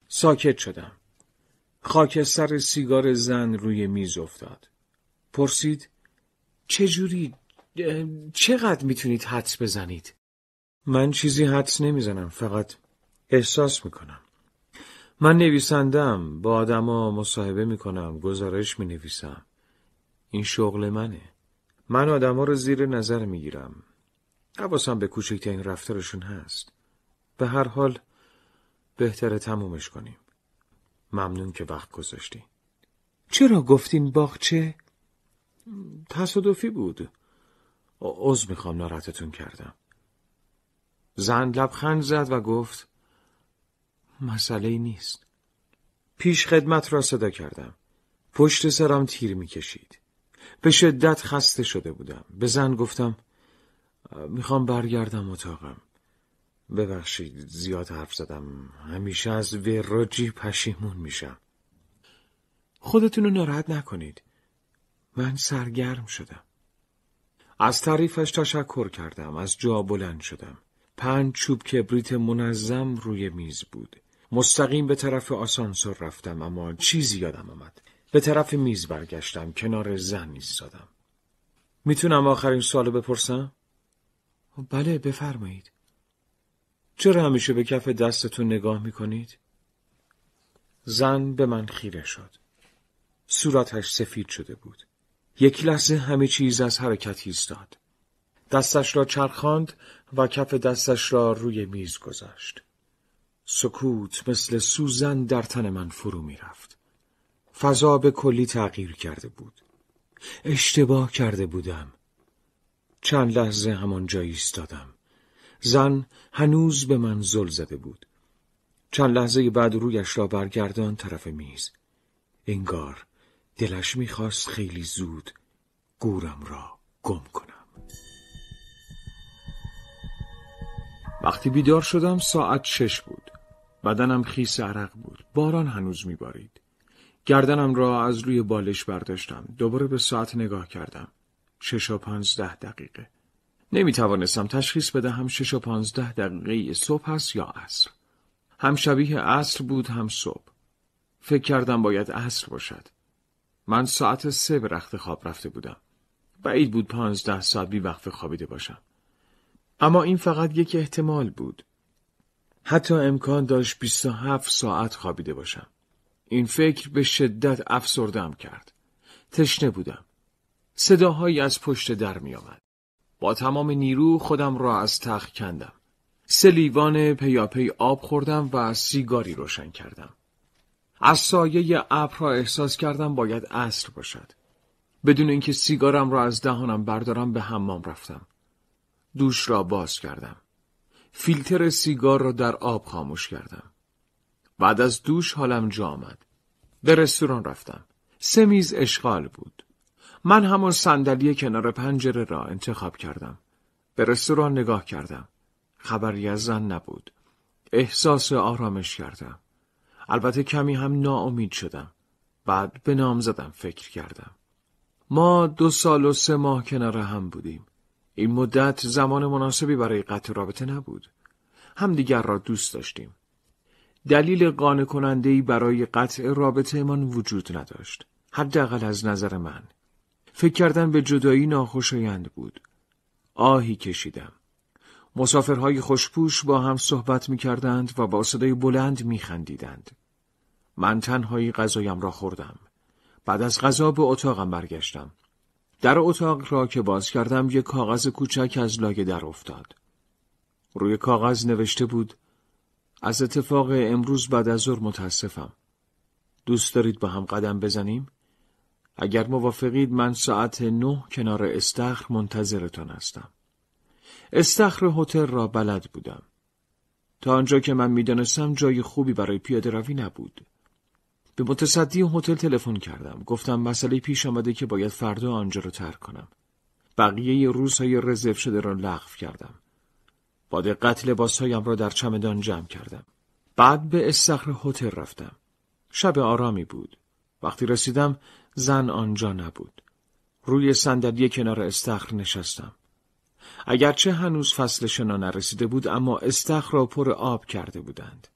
Speaker 1: ساکت شدم خاکستر سیگار زن روی میز افتاد پرسید چجوری چقدر میتونید حدس بزنید؟ من چیزی حدس نمیزنم فقط احساس میکنم من نویسندم با آدما مصاحبه میکنم گزارش مینویسم این شغل منه من آدما رو زیر نظر میگیرم حواسم به کوچکترین رفتارشون هست به هر حال بهتره تمومش کنیم ممنون که وقت گذاشتی چرا گفتین باغچه تصادفی بود عوض میخوام ناراحتتون کردم زن لبخند زد و گفت مسئله نیست پیش خدمت را صدا کردم پشت سرم تیر میکشید به شدت خسته شده بودم به زن گفتم میخوام برگردم اتاقم ببخشید زیاد حرف زدم همیشه از وراجی پشیمون میشم خودتون رو ناراحت نکنید من سرگرم شدم. از تعریفش تشکر کردم. از جا بلند شدم. پنج چوب کبریت منظم روی میز بود. مستقیم به طرف آسانسور رفتم اما چیزی یادم آمد. به طرف میز برگشتم. کنار زن ایستادم. میتونم آخرین سوال بپرسم؟ خب، بله بفرمایید. چرا همیشه به کف دستتون نگاه میکنید؟ زن به من خیره شد. صورتش سفید شده بود. یک لحظه همه چیز از حرکت ایستاد. دستش را چرخاند و کف دستش را روی میز گذاشت. سکوت مثل سوزن در تن من فرو می رفت. فضا به کلی تغییر کرده بود. اشتباه کرده بودم. چند لحظه همانجا ایستادم. زن هنوز به من زل زده بود. چند لحظه بعد رویش را برگردان طرف میز. انگار دلش میخواست خیلی زود گورم را گم کنم وقتی بیدار شدم ساعت شش بود بدنم خیس عرق بود باران هنوز میبارید گردنم را از روی بالش برداشتم دوباره به ساعت نگاه کردم شش و پانزده دقیقه نمی توانستم تشخیص بدهم شش و پانزده دقیقه صبح است یا عصر هم شبیه عصر بود هم صبح فکر کردم باید عصر باشد من ساعت سه به رخت خواب رفته بودم. بعید بود پانزده ساعت بی وقت خوابیده باشم. اما این فقط یک احتمال بود. حتی امکان داشت هفت ساعت خوابیده باشم. این فکر به شدت افسردم کرد. تشنه بودم. صداهایی از پشت در می آمد. با تمام نیرو خودم را از تخت کندم. سه لیوان پیاپی آب خوردم و سیگاری روشن کردم. از سایه را احساس کردم باید عصر باشد بدون اینکه سیگارم را از دهانم بردارم به حمام رفتم دوش را باز کردم فیلتر سیگار را در آب خاموش کردم بعد از دوش حالم جا آمد به رستوران رفتم سه میز اشغال بود من همان صندلی کنار پنجره را انتخاب کردم به رستوران نگاه کردم خبری از زن نبود احساس آرامش کردم البته کمی هم ناامید شدم. بعد به نام زدم فکر کردم. ما دو سال و سه ماه کنار هم بودیم. این مدت زمان مناسبی برای قطع رابطه نبود. همدیگر را دوست داشتیم. دلیل قانع کننده برای قطع رابطه من وجود نداشت. حداقل از نظر من. فکر کردن به جدایی ناخوشایند بود. آهی کشیدم. مسافرهای خوشپوش با هم صحبت می کردند و با صدای بلند می خندیدند. من تنهایی غذایم را خوردم. بعد از غذا به اتاقم برگشتم. در اتاق را که باز کردم یک کاغذ کوچک از لایه در افتاد. روی کاغذ نوشته بود از اتفاق امروز بعد از ظهر متاسفم. دوست دارید با هم قدم بزنیم؟ اگر موافقید من ساعت نه کنار استخر منتظرتان هستم. استخر هتل را بلد بودم. تا آنجا که من میدانستم جای خوبی برای پیاده روی نبود. به متصدی هتل تلفن کردم. گفتم مسئله پیش آمده که باید فردا آنجا را ترک کنم. بقیه روزهای رزرو شده را لغو کردم. با دقت لباسهایم را در چمدان جمع کردم. بعد به استخر هتل رفتم. شب آرامی بود. وقتی رسیدم زن آنجا نبود. روی صندلی کنار استخر نشستم. اگرچه هنوز فصل شنا نرسیده بود اما استخر را پر آب کرده بودند.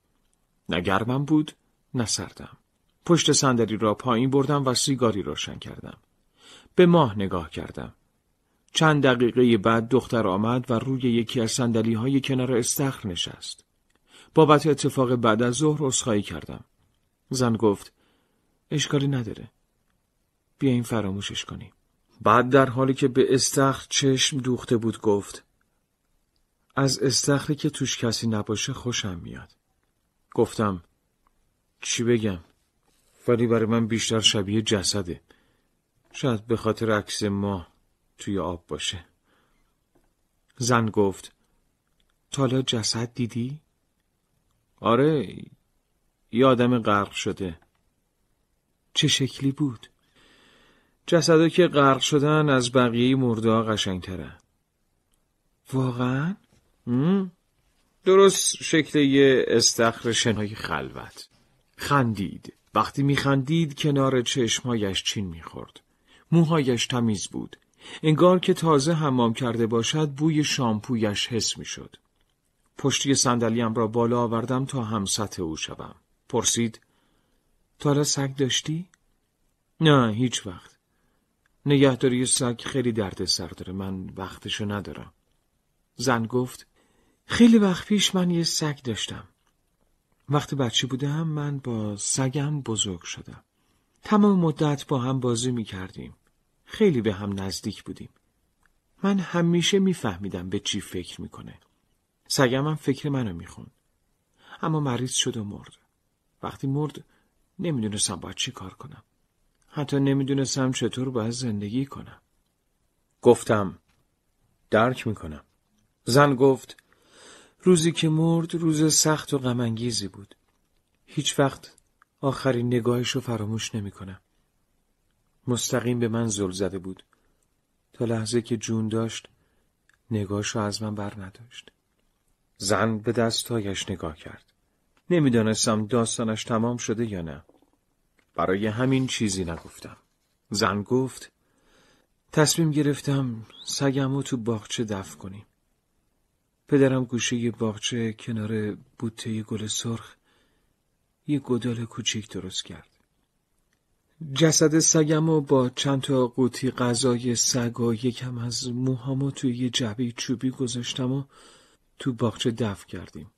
Speaker 1: نه گرمم بود نه سردم. پشت صندلی را پایین بردم و سیگاری روشن کردم. به ماه نگاه کردم. چند دقیقه بعد دختر آمد و روی یکی از سندلی های کنار استخر نشست. بابت اتفاق بعد از ظهر اصخایی کردم. زن گفت اشکالی نداره. بیاییم فراموشش کنیم. بعد در حالی که به استخر چشم دوخته بود گفت از استخری که توش کسی نباشه خوشم میاد گفتم چی بگم ولی برای من بیشتر شبیه جسده شاید به خاطر عکس ما توی آب باشه زن گفت تالا جسد دیدی؟ آره یه آدم غرق شده چه شکلی بود؟ جسدا که غرق شدن از بقیه مردا قشنگترن واقعا؟ درست شکل یه استخر شنای خلوت خندید وقتی میخندید کنار چشمهایش چین میخورد موهایش تمیز بود انگار که تازه حمام کرده باشد بوی شامپویش حس میشد پشتی صندلیام را بالا آوردم تا هم سطح او شوم پرسید تا سگ داشتی نه هیچ وقت نگهداری سگ خیلی درد سر داره من وقتشو ندارم زن گفت خیلی وقت پیش من یه سگ داشتم وقتی بچه بودم من با سگم بزرگ شدم تمام مدت با هم بازی می کردیم خیلی به هم نزدیک بودیم من همیشه میفهمیدم به چی فکر میکنه سگم هم فکر منو میخوند اما مریض شد و مرد وقتی مرد نمیدونستم باید چی کار کنم حتی نمیدونستم چطور باید زندگی کنم. گفتم درک میکنم. زن گفت روزی که مرد روز سخت و غمانگیزی بود. هیچ وقت آخرین نگاهش رو فراموش نمیکنم. مستقیم به من زل زده بود. تا لحظه که جون داشت نگاهش رو از من بر نداشت. زن به دستایش نگاه کرد. نمیدانستم داستانش تمام شده یا نه. برای همین چیزی نگفتم. زن گفت تصمیم گرفتم سگم تو باغچه دفن کنیم. پدرم گوشه باغچه کنار بوته گل سرخ یه گدال کوچیک درست کرد. جسد سگم و با چند تا قوطی غذای سگ و یکم از موهامو تو یه جعبه چوبی گذاشتم و تو باغچه دفن کردیم.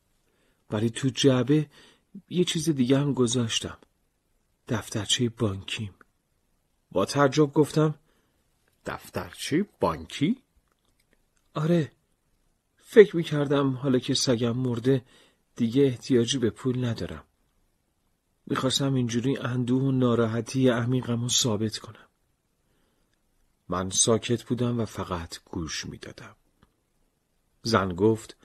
Speaker 1: ولی تو جعبه یه چیز دیگه هم گذاشتم. دفترچه بانکیم با تعجب گفتم دفترچه بانکی؟ آره فکر می کردم حالا که سگم مرده دیگه احتیاجی به پول ندارم میخواستم اینجوری اندوه و ناراحتی عمیقم رو ثابت کنم من ساکت بودم و فقط گوش دادم زن گفت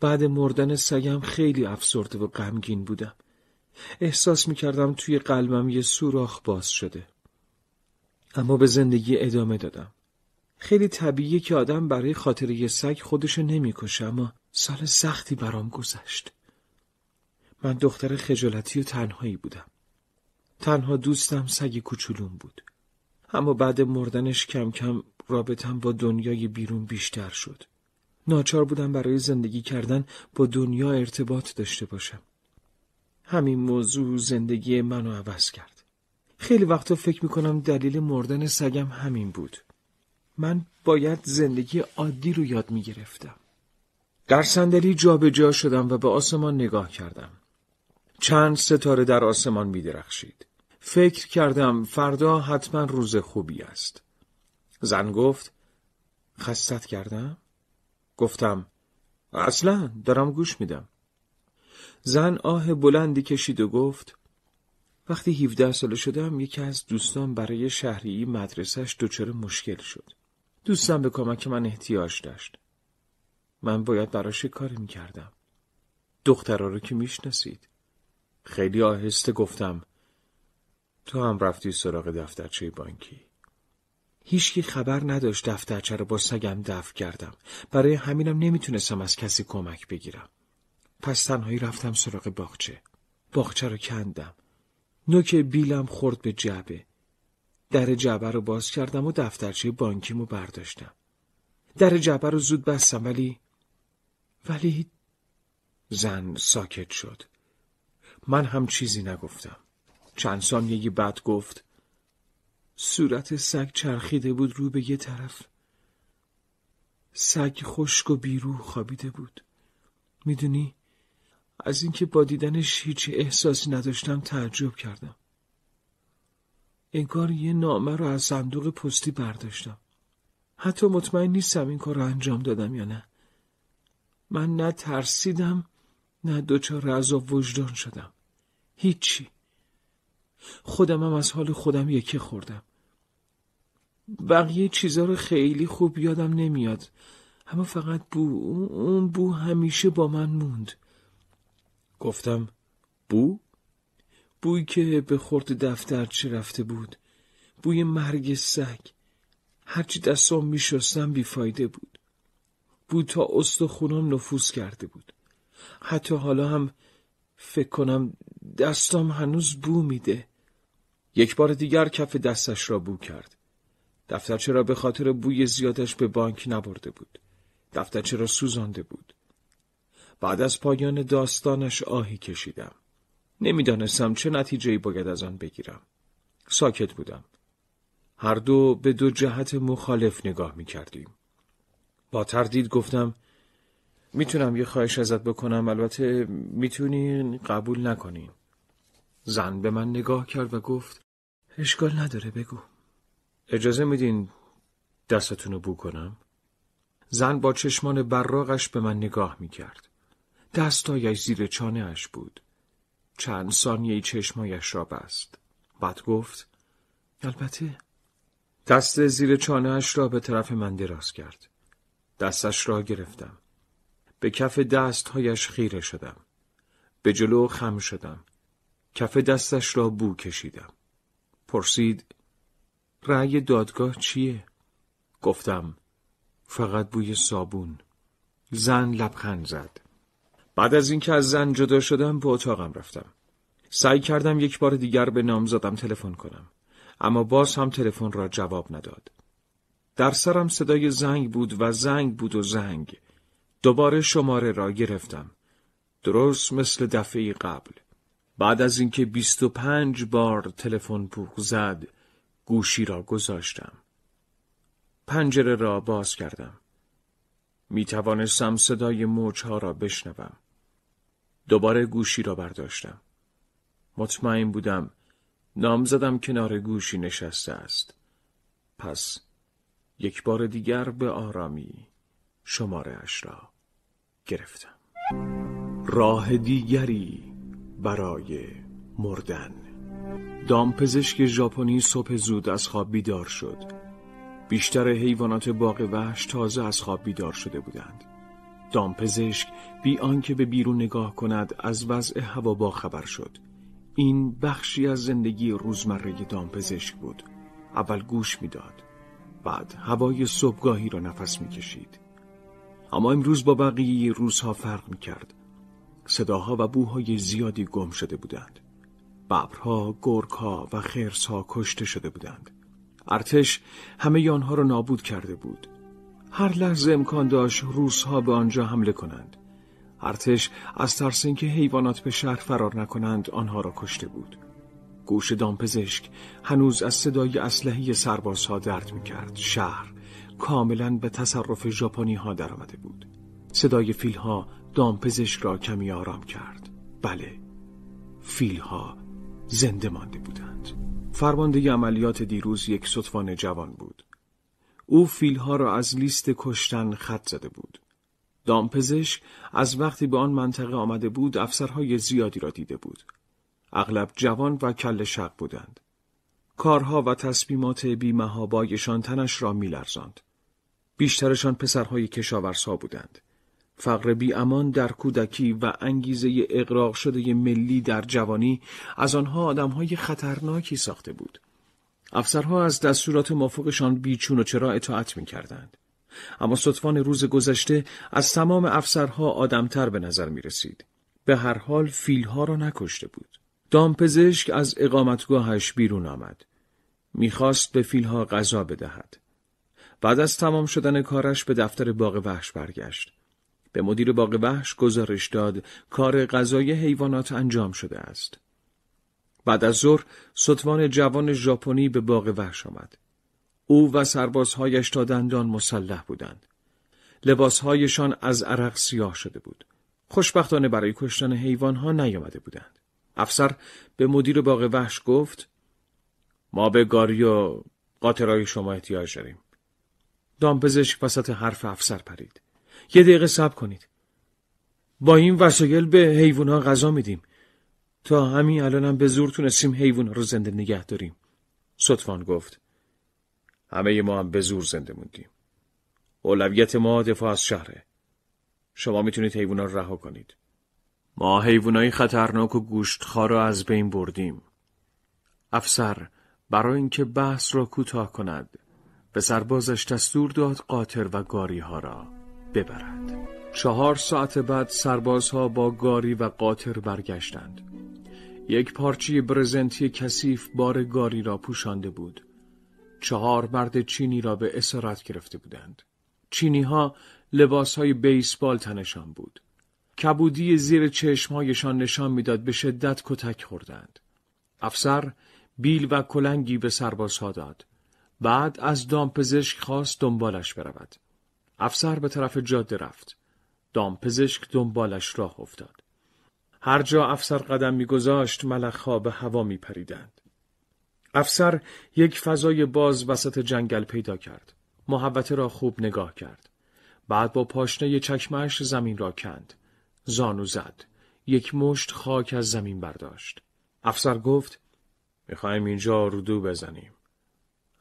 Speaker 1: بعد مردن سگم خیلی افسرده و غمگین بودم احساس می کردم توی قلبم یه سوراخ باز شده. اما به زندگی ادامه دادم. خیلی طبیعیه که آدم برای خاطر یه سگ خودشو نمیکشه اما سال سختی برام گذشت. من دختر خجالتی و تنهایی بودم. تنها دوستم سگ کوچولوم بود. اما بعد مردنش کم کم رابطم با دنیای بیرون بیشتر شد. ناچار بودم برای زندگی کردن با دنیا ارتباط داشته باشم. همین موضوع زندگی منو عوض کرد. خیلی وقتا فکر میکنم دلیل مردن سگم همین بود. من باید زندگی عادی رو یاد میگرفتم. در صندلی جابجا شدم و به آسمان نگاه کردم. چند ستاره در آسمان میدرخشید. فکر کردم فردا حتما روز خوبی است. زن گفت خستت کردم؟ گفتم اصلا دارم گوش میدم. زن آه بلندی کشید و گفت وقتی 17 ساله شدم یکی از دوستان برای شهری مدرسهش دچار مشکل شد. دوستم به کمک من احتیاج داشت. من باید براش کاری میکردم. دخترها رو که میشناسید. خیلی آهسته گفتم تو هم رفتی سراغ دفترچه بانکی. هیچکی خبر نداشت دفترچه رو با سگم دفع کردم. برای همینم نمیتونستم از کسی کمک بگیرم. پس تنهایی رفتم سراغ باغچه. باغچه رو کندم. نوک بیلم خورد به جعبه. در جعبه رو باز کردم و دفترچه بانکیم برداشتم. در جعبه رو زود بستم ولی... ولی... زن ساکت شد. من هم چیزی نگفتم. چند ثانیه بعد گفت صورت سگ چرخیده بود رو به یه طرف. سگ خشک و بیرو خوابیده بود. میدونی از اینکه با دیدنش هیچ احساسی نداشتم تعجب کردم. انگار یه نامه رو از صندوق پستی برداشتم. حتی مطمئن نیستم این کار رو انجام دادم یا نه. من نه ترسیدم نه دچار از وجدان شدم. هیچی. خودمم از حال خودم یکی خوردم. بقیه چیزا رو خیلی خوب یادم نمیاد. اما فقط بو اون بو همیشه با من موند. گفتم بو؟ بوی که به خورد دفتر چه رفته بود بوی مرگ سگ هرچی دستام شستم بیفایده بود بو تا استخونام نفوذ کرده بود حتی حالا هم فکر کنم دستام هنوز بو میده یک بار دیگر کف دستش را بو کرد دفترچه را به خاطر بوی زیادش به بانک نبرده بود دفترچه را سوزانده بود بعد از پایان داستانش آهی کشیدم. نمیدانستم چه نتیجه باید از آن بگیرم. ساکت بودم. هر دو به دو جهت مخالف نگاه می کردیم. با تردید گفتم میتونم یه خواهش ازت بکنم البته میتونین قبول نکنین. زن به من نگاه کرد و گفت اشکال نداره بگو. اجازه میدین دستتون رو بو کنم؟ زن با چشمان براغش به من نگاه می دستایش زیر اش بود. چند ثانیه چشمایش را بست. بعد گفت البته دست زیر اش را به طرف من دراز کرد. دستش را گرفتم. به کف دستهایش خیره شدم. به جلو خم شدم. کف دستش را بو کشیدم. پرسید رأی دادگاه چیه؟ گفتم فقط بوی صابون. زن لبخند زد. بعد از اینکه از زن جدا شدم به اتاقم رفتم. سعی کردم یک بار دیگر به نامزدم تلفن کنم. اما باز هم تلفن را جواب نداد. در سرم صدای زنگ بود و زنگ بود و زنگ. دوباره شماره را گرفتم. درست مثل دفعه قبل. بعد از اینکه بیست و پنج بار تلفن پوخ زد، گوشی را گذاشتم. پنجره را باز کردم. می توانستم صدای موجها را بشنوم. دوباره گوشی را برداشتم. مطمئن بودم نام زدم کنار گوشی نشسته است. پس یک بار دیگر به آرامی شماره اش را گرفتم. راه دیگری برای مردن دامپزشک ژاپنی صبح زود از خواب بیدار شد بیشتر حیوانات باغ وحش تازه از خواب بیدار شده بودند دامپزشک بی آنکه به بیرون نگاه کند از وضع هوا با خبر شد این بخشی از زندگی روزمره دامپزشک بود اول گوش میداد بعد هوای صبحگاهی را نفس میکشید اما امروز با بقیه روزها فرق کرد صداها و بوهای زیادی گم شده بودند ببرها، گرگها و خرسها کشته شده بودند ارتش همه آنها را نابود کرده بود هر لحظه امکان داشت ها به آنجا حمله کنند ارتش از ترس اینکه حیوانات به شهر فرار نکنند آنها را کشته بود گوش دامپزشک هنوز از صدای اسلحه سربازها درد میکرد شهر کاملا به تصرف ژاپنی ها درآمده بود صدای فیل ها دامپزشک را کمی آرام کرد بله فیل ها زنده مانده بودند فرمانده عملیات دیروز یک ستوان جوان بود او فیلها را از لیست کشتن خط زده بود. دامپزشک از وقتی به آن منطقه آمده بود افسرهای زیادی را دیده بود. اغلب جوان و کل شق بودند. کارها و تصمیمات بیمهابایشان تنش را میلرزاند. بیشترشان پسرهای کشاورزها بودند. فقر امان در کودکی و انگیزه اقراق شده ملی در جوانی از آنها آدمهای خطرناکی ساخته بود. افسرها از دستورات مافوقشان بیچون و چرا اطاعت می کردند. اما صدفان روز گذشته از تمام افسرها آدمتر به نظر می رسید. به هر حال فیلها را نکشته بود. دامپزشک از اقامتگاهش بیرون آمد. میخواست به فیلها غذا بدهد. بعد از تمام شدن کارش به دفتر باغ وحش برگشت. به مدیر باغ وحش گزارش داد کار غذای حیوانات انجام شده است. بعد از ظهر ستوان جوان ژاپنی به باغ وحش آمد. او و سربازهایش تا دندان مسلح بودند. لباسهایشان از عرق سیاه شده بود. خوشبختانه برای کشتن حیوانها نیامده بودند. افسر به مدیر باغ وحش گفت ما به گاری و قاطرهای شما احتیاج داریم. دامپزشک وسط حرف افسر پرید. یه دقیقه صبر کنید. با این وسایل به حیوانها غذا میدیم. تا همین الانم به زور تونستیم حیوان رو زنده نگه داریم. صدفان گفت. همه ما هم به زور زنده موندیم. اولویت ما دفاع از شهره. شما میتونید حیوان رو رها کنید. ما حیوانای خطرناک و گوشتخوار رو از بین بردیم. افسر برای اینکه بحث را کوتاه کند به سربازش دستور داد قاطر و گاری ها را ببرد. چهار ساعت بعد سربازها با گاری و قاطر برگشتند. یک پارچی برزنتی کثیف بار گاری را پوشانده بود. چهار مرد چینی را به اسارت گرفته بودند. چینی ها لباس های بیسبال تنشان بود. کبودی زیر چشمهایشان نشان میداد به شدت کتک خوردند. افسر بیل و کلنگی به سربازها داد. بعد از دامپزشک خواست دنبالش برود. افسر به طرف جاده رفت. دامپزشک دنبالش راه افتاد. هر جا افسر قدم میگذاشت ملخها به هوا میپریدند افسر یک فضای باز وسط جنگل پیدا کرد محوته را خوب نگاه کرد بعد با پاشنه چکمش زمین را کند زانو زد یک مشت خاک از زمین برداشت افسر گفت میخوایم اینجا رودو بزنیم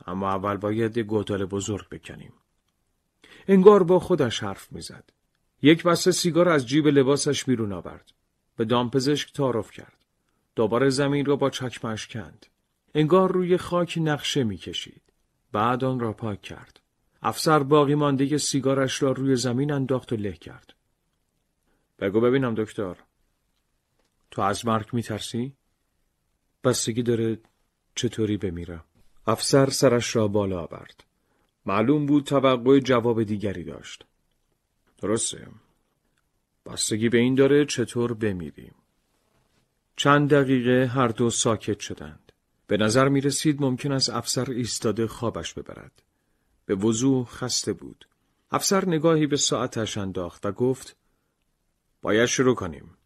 Speaker 1: اما اول باید یک گودال بزرگ بکنیم انگار با خودش حرف میزد یک بسته سیگار از جیب لباسش بیرون آورد به دامپزشک تعارف کرد. دوباره زمین را با چکمش کند. انگار روی خاک نقشه می کشید. بعد آن را پاک کرد. افسر باقی مانده سیگارش را روی زمین انداخت و له کرد. بگو ببینم دکتر. تو از مرگ می ترسی؟ بستگی داره چطوری بمیرم. افسر سرش را بالا آورد. معلوم بود توقع جواب دیگری داشت. درسته. بستگی به این داره چطور بمیریم. چند دقیقه هر دو ساکت شدند. به نظر می رسید ممکن است افسر ایستاده خوابش ببرد. به وضوح خسته بود. افسر نگاهی به ساعتش انداخت و گفت باید شروع کنیم.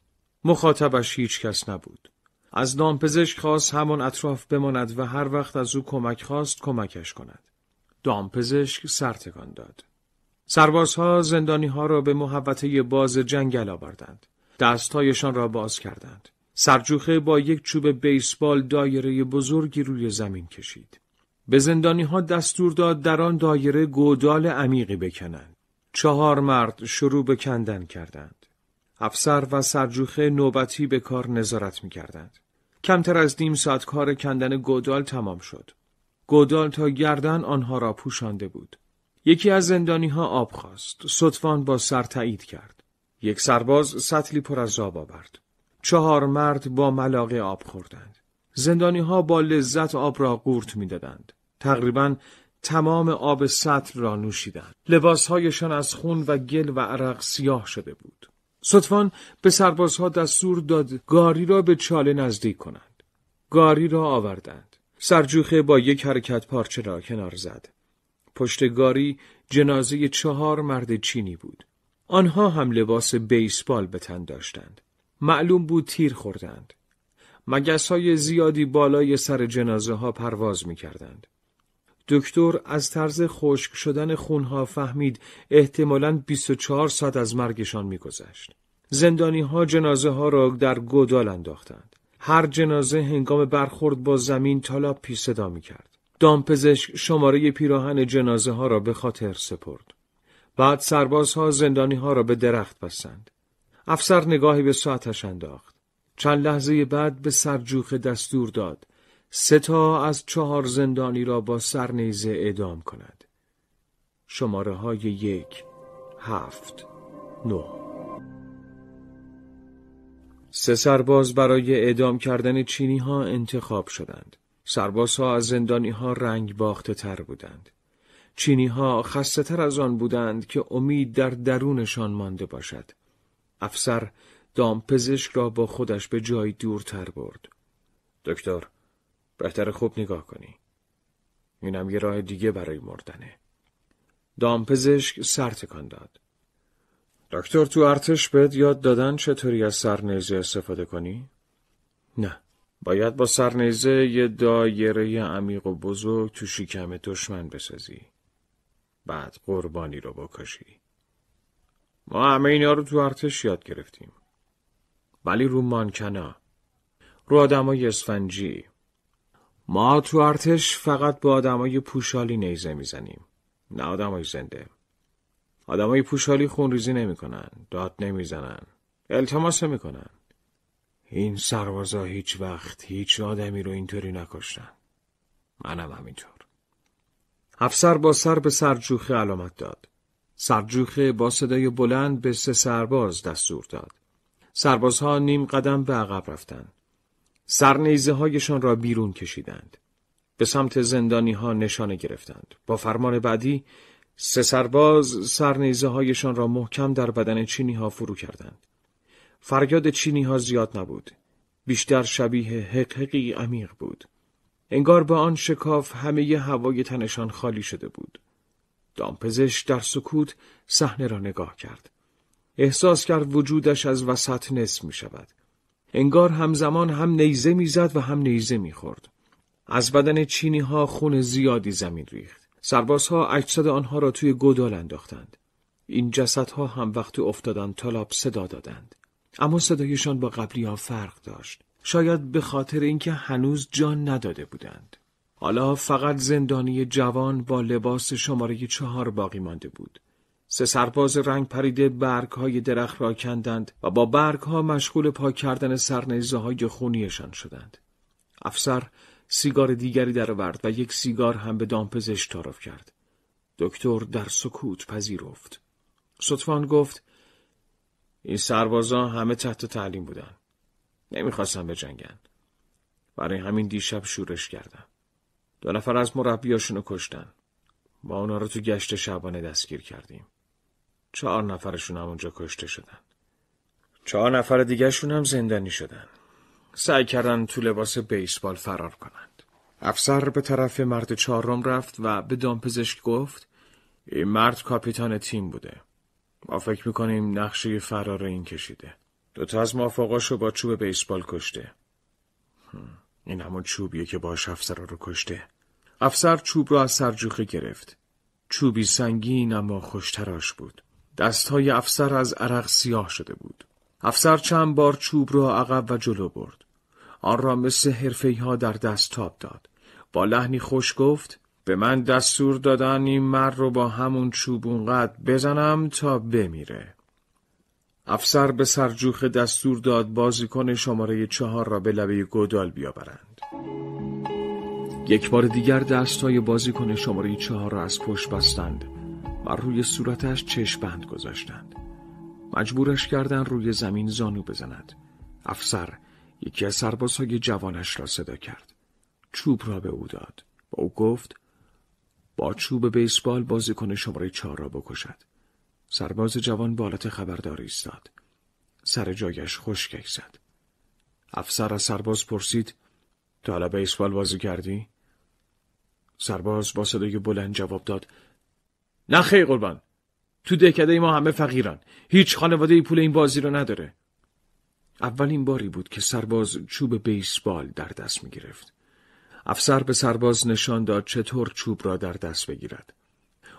Speaker 1: مخاطبش هیچ کس نبود. از دامپزشک خواست همان اطراف بماند و هر وقت از او کمک خواست کمکش کند. دامپزشک سر تکان داد. سربازها زندانی ها را به محوطه باز جنگل آوردند. دستهایشان را باز کردند. سرجوخه با یک چوب بیسبال دایره بزرگی روی زمین کشید. به زندانی ها دستور داد در آن دایره گودال عمیقی بکنند. چهار مرد شروع به کندن کردند. افسر و سرجوخه نوبتی به کار نظارت می کردند. کمتر از نیم ساعت کار کندن گودال تمام شد. گودال تا گردن آنها را پوشانده بود. یکی از زندانی ها آب خواست. سطفان با سر تایید کرد. یک سرباز سطلی پر از آب آورد. چهار مرد با ملاقه آب خوردند. زندانی ها با لذت آب را قورت میدادند. تقریبا تمام آب سطل را نوشیدند. لباسهایشان از خون و گل و عرق سیاه شده بود. سطفان به سربازها دستور داد گاری را به چاله نزدیک کنند. گاری را آوردند. سرجوخه با یک حرکت پارچه را کنار زد. پشتگاری جنازه چهار مرد چینی بود. آنها هم لباس بیسبال به تن داشتند. معلوم بود تیر خوردند. مگس های زیادی بالای سر جنازه ها پرواز می کردند. دکتر از طرز خشک شدن خونها فهمید احتمالاً 24 ساعت از مرگشان میگذشت. زندانی ها جنازه ها را در گودال انداختند. هر جنازه هنگام برخورد با زمین پی صدا می کرد. دامپزشک شماره پیراهن جنازه ها را به خاطر سپرد. بعد سربازها زندانی ها را به درخت بستند. افسر نگاهی به ساعتش انداخت. چند لحظه بعد به سرجوخ دستور داد. سه تا از چهار زندانی را با سرنیزه اعدام کند. شماره های یک، هفت، نه. سه سرباز برای اعدام کردن چینی ها انتخاب شدند. سربازها از زندانی ها رنگ باخته تر بودند. چینی ها خسته تر از آن بودند که امید در درونشان مانده باشد. افسر دامپزشک را با خودش به جای دورتر برد. دکتر، بهتر خوب نگاه کنی. اینم یه راه دیگه برای مردنه. دامپزشک سر تکان داد. دکتر تو ارتش بد یاد دادن چطوری از سرنیزی استفاده کنی؟ نه. باید با سرنیزه یه دایره عمیق و بزرگ تو شکم دشمن بسازی. بعد قربانی رو بکشی. ما همه اینا رو تو ارتش یاد گرفتیم. ولی رو مانکنا. رو آدمای اسفنجی. ما تو ارتش فقط با آدمای پوشالی نیزه میزنیم. نه آدمای زنده. آدمای پوشالی خونریزی نمیکنن، داد نمیزنن، التماس میکنن. این سربازا هیچ وقت هیچ آدمی رو اینطوری نکشتن. منم همینطور. افسر با سر به سرجوخه علامت داد. سرجوخه با صدای بلند به سه سرباز دستور داد. سربازها نیم قدم به عقب رفتند. سرنیزه هایشان را بیرون کشیدند. به سمت زندانی ها نشانه گرفتند. با فرمان بعدی سه سرباز سرنیزه هایشان را محکم در بدن چینی ها فرو کردند. فریاد چینی ها زیاد نبود. بیشتر شبیه حقیقی عمیق بود. انگار با آن شکاف همه ی هوای تنشان خالی شده بود. دامپزش در سکوت صحنه را نگاه کرد. احساس کرد وجودش از وسط نصف می شود. انگار همزمان هم نیزه میزد و هم نیزه میخورد. از بدن چینی ها خون زیادی زمین ریخت. سربازها اجساد آنها را توی گودال انداختند. این جسدها هم وقتی افتادند تالاب صدا دادند. اما صدایشان با قبلی ها فرق داشت شاید به خاطر اینکه هنوز جان نداده بودند حالا فقط زندانی جوان با لباس شماره چهار باقی مانده بود سه سرباز رنگ پریده برگ های درخت را کندند و با برگ ها مشغول پاک کردن سرنیزه های خونیشان شدند افسر سیگار دیگری در ورد و یک سیگار هم به دامپزش تعارف کرد دکتر در سکوت پذیرفت. سطفان گفت این سربازا همه تحت تعلیم بودن. نمیخواستن جنگن. برای همین دیشب شورش کردن. دو نفر از مربیاشونو کشتن. ما اونا رو تو گشت شبانه دستگیر کردیم. چهار نفرشون هم اونجا کشته شدن. چهار نفر دیگهشون هم زندانی شدن. سعی کردن تو لباس بیسبال فرار کنند. افسر به طرف مرد چهارم رفت و به دامپزشک گفت این مرد کاپیتان تیم بوده. ما فکر میکنیم نقشه فرار این کشیده دوتا از مافاقاشو با چوب بیسبال کشته این همون چوبیه که باش افسر رو کشته افسر چوب رو از سرجوخه گرفت چوبی سنگین اما خوشتراش بود دستهای افسر از عرق سیاه شده بود افسر چند بار چوب را عقب و جلو برد آن را مثل حرفی ها در دست تاب داد با لحنی خوش گفت به من دستور دادن این مر رو با همون چوب اونقدر بزنم تا بمیره. افسر به سرجوخ دستور داد بازیکن شماره چهار را به لبه گودال بیاورند. یک بار دیگر دستهای بازیکن شماره چهار را از پشت بستند و روی صورتش چشم بند گذاشتند. مجبورش کردن روی زمین زانو بزند. افسر یکی از سربازهای جوانش را صدا کرد. چوب را به او داد. با او گفت با چوب بیسبال بازیکن شماره چهار را بکشد. سرباز جوان بالات خبردار ایستاد. سر جایش خشکک زد. افسر از سرباز پرسید تو حالا بیسبال بازی کردی؟ سرباز با صدای بلند جواب داد نه خیر قربان تو دهکده ما همه فقیران هیچ خانواده ای پول این بازی رو نداره اولین باری بود که سرباز چوب بیسبال در دست می گرفت افسر به سرباز نشان داد چطور چوب را در دست بگیرد.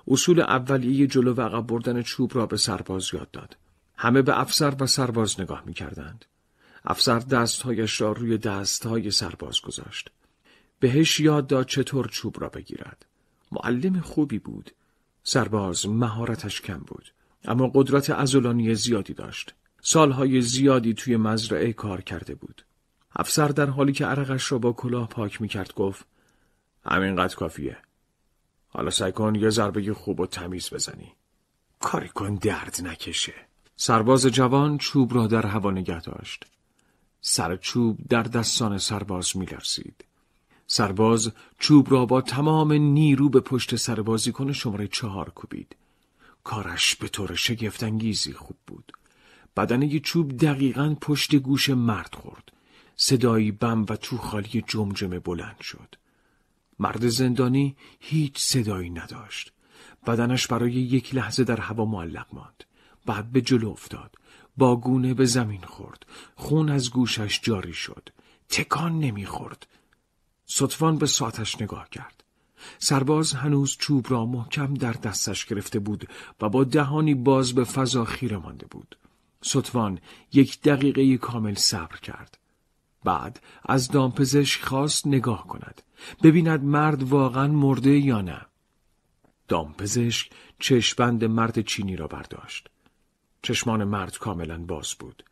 Speaker 1: اصول اولیه جلو و عقب بردن چوب را به سرباز یاد داد. همه به افسر و سرباز نگاه می کردند. افسر دستهایش را روی دستهای سرباز گذاشت. بهش یاد داد چطور چوب را بگیرد. معلم خوبی بود. سرباز مهارتش کم بود. اما قدرت ازولانی زیادی داشت. سالهای زیادی توی مزرعه کار کرده بود. افسر در حالی که عرقش را با کلاه پاک می کرد گفت همینقدر کافیه. حالا سعی کن یه ضربه خوب و تمیز بزنی. کاری کن درد نکشه. سرباز جوان چوب را در هوا نگه داشت. سر چوب در دستان سرباز می سرباز چوب را با تمام نیرو به پشت سربازی کنه شماره چهار کوبید. کارش به طور شگفتانگیزی خوب بود. بدنه چوب دقیقا پشت گوش مرد خورد. صدایی بم و تو خالی جمجمه بلند شد. مرد زندانی هیچ صدایی نداشت. بدنش برای یک لحظه در هوا معلق ماند. بعد به جلو افتاد. با گونه به زمین خورد. خون از گوشش جاری شد. تکان نمیخورد. صدفان به ساعتش نگاه کرد. سرباز هنوز چوب را محکم در دستش گرفته بود و با دهانی باز به فضا خیره مانده بود. ستوان یک دقیقه کامل صبر کرد. بعد از دامپزشک خواست نگاه کند ببیند مرد واقعا مرده یا نه دامپزشک چشمند مرد چینی را برداشت چشمان مرد کاملا باز بود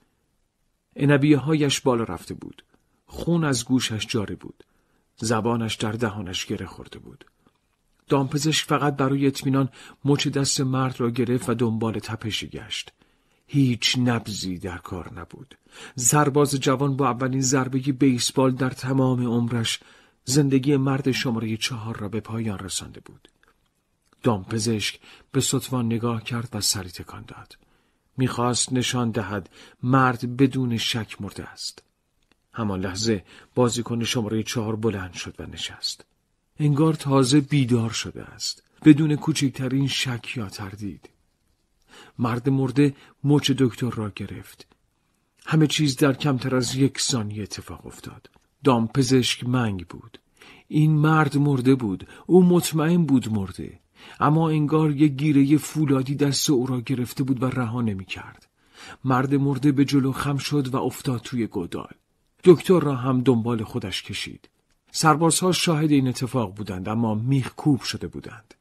Speaker 1: انبیه هایش بالا رفته بود خون از گوشش جاری بود زبانش در دهانش گره خورده بود دامپزشک فقط برای اطمینان مچ دست مرد را گرفت و دنبال تپشی گشت هیچ نبزی در کار نبود سرباز جوان با اولین ضربه بیسبال در تمام عمرش زندگی مرد شماره چهار را به پایان رسانده بود دامپزشک به سطفان نگاه کرد و سری تکان داد میخواست نشان دهد مرد بدون شک مرده است همان لحظه بازیکن شماره چهار بلند شد و نشست انگار تازه بیدار شده است بدون کوچکترین شک یا تردید مرد مرده مچ دکتر را گرفت. همه چیز در کمتر از یک ثانیه اتفاق افتاد. دامپزشک پزشک منگ بود. این مرد مرده بود. او مطمئن بود مرده. اما انگار یک گیره فولادی دست او را گرفته بود و رها نمی کرد. مرد مرده به جلو خم شد و افتاد توی گودال. دکتر را هم دنبال خودش کشید. سربازها شاهد این اتفاق بودند اما میخ کوب شده بودند.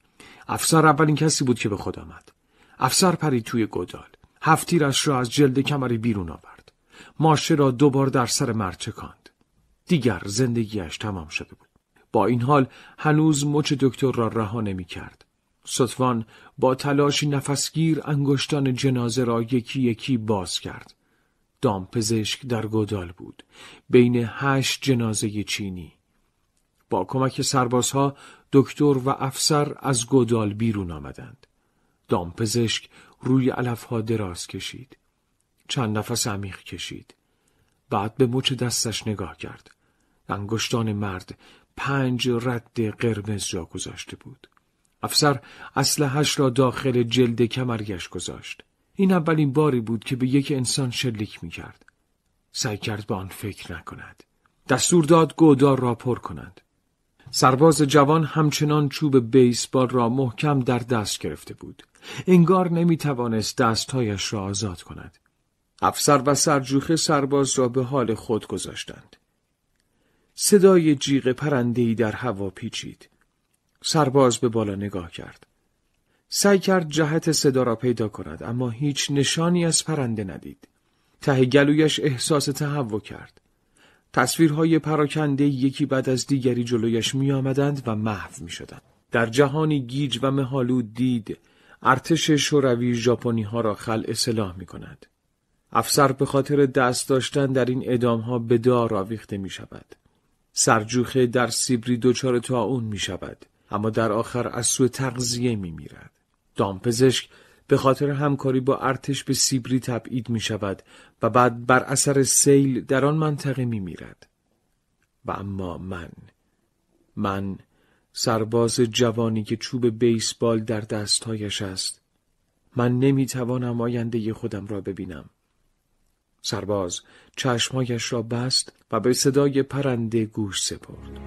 Speaker 1: افسر اولین کسی بود که به خود آمد. افسر پرید توی گودال هفتیرش را از جلد کمری بیرون آورد ماشه را دوبار در سر مرد چکاند دیگر زندگیش تمام شده بود با این حال هنوز مچ دکتر را رها نمی کرد. ستوان با تلاش نفسگیر انگشتان جنازه را یکی یکی باز کرد. دامپزشک در گودال بود. بین هشت جنازه چینی. با کمک سربازها دکتر و افسر از گودال بیرون آمدند. دامپزشک روی علفها دراز کشید. چند نفس عمیق کشید. بعد به مچ دستش نگاه کرد. انگشتان مرد پنج رد قرمز جا گذاشته بود. افسر هش را داخل جلد کمرگش گذاشت. این اولین باری بود که به یک انسان شلیک می کرد. سعی کرد به آن فکر نکند. دستور داد گودار را پر کنند. سرباز جوان همچنان چوب بیسبال را محکم در دست گرفته بود. انگار نمی توانست دستهایش را آزاد کند. افسر و سرجوخه سرباز را به حال خود گذاشتند. صدای جیغ پرندهی در هوا پیچید. سرباز به بالا نگاه کرد. سعی کرد جهت صدا را پیدا کند اما هیچ نشانی از پرنده ندید. ته گلویش احساس تهوع کرد. تصویرهای پراکنده یکی بعد از دیگری جلویش می آمدند و محو می شدند. در جهانی گیج و مهالود دید ارتش شوروی ژاپنی ها را خلع سلاح می کند. افسر به خاطر دست داشتن در این ادام ها به دار آویخته می شود. سرجوخه در سیبری دچار اون می شود اما در آخر از سوء تغذیه می میرد. دامپزشک به خاطر همکاری با ارتش به سیبری تبعید می شود و بعد بر اثر سیل در آن منطقه می میرد. و اما من من سرباز جوانی که چوب بیسبال در دستهایش است من توانم آینده خودم را ببینم سرباز چشمهایش را بست و به صدای پرنده گوش سپرد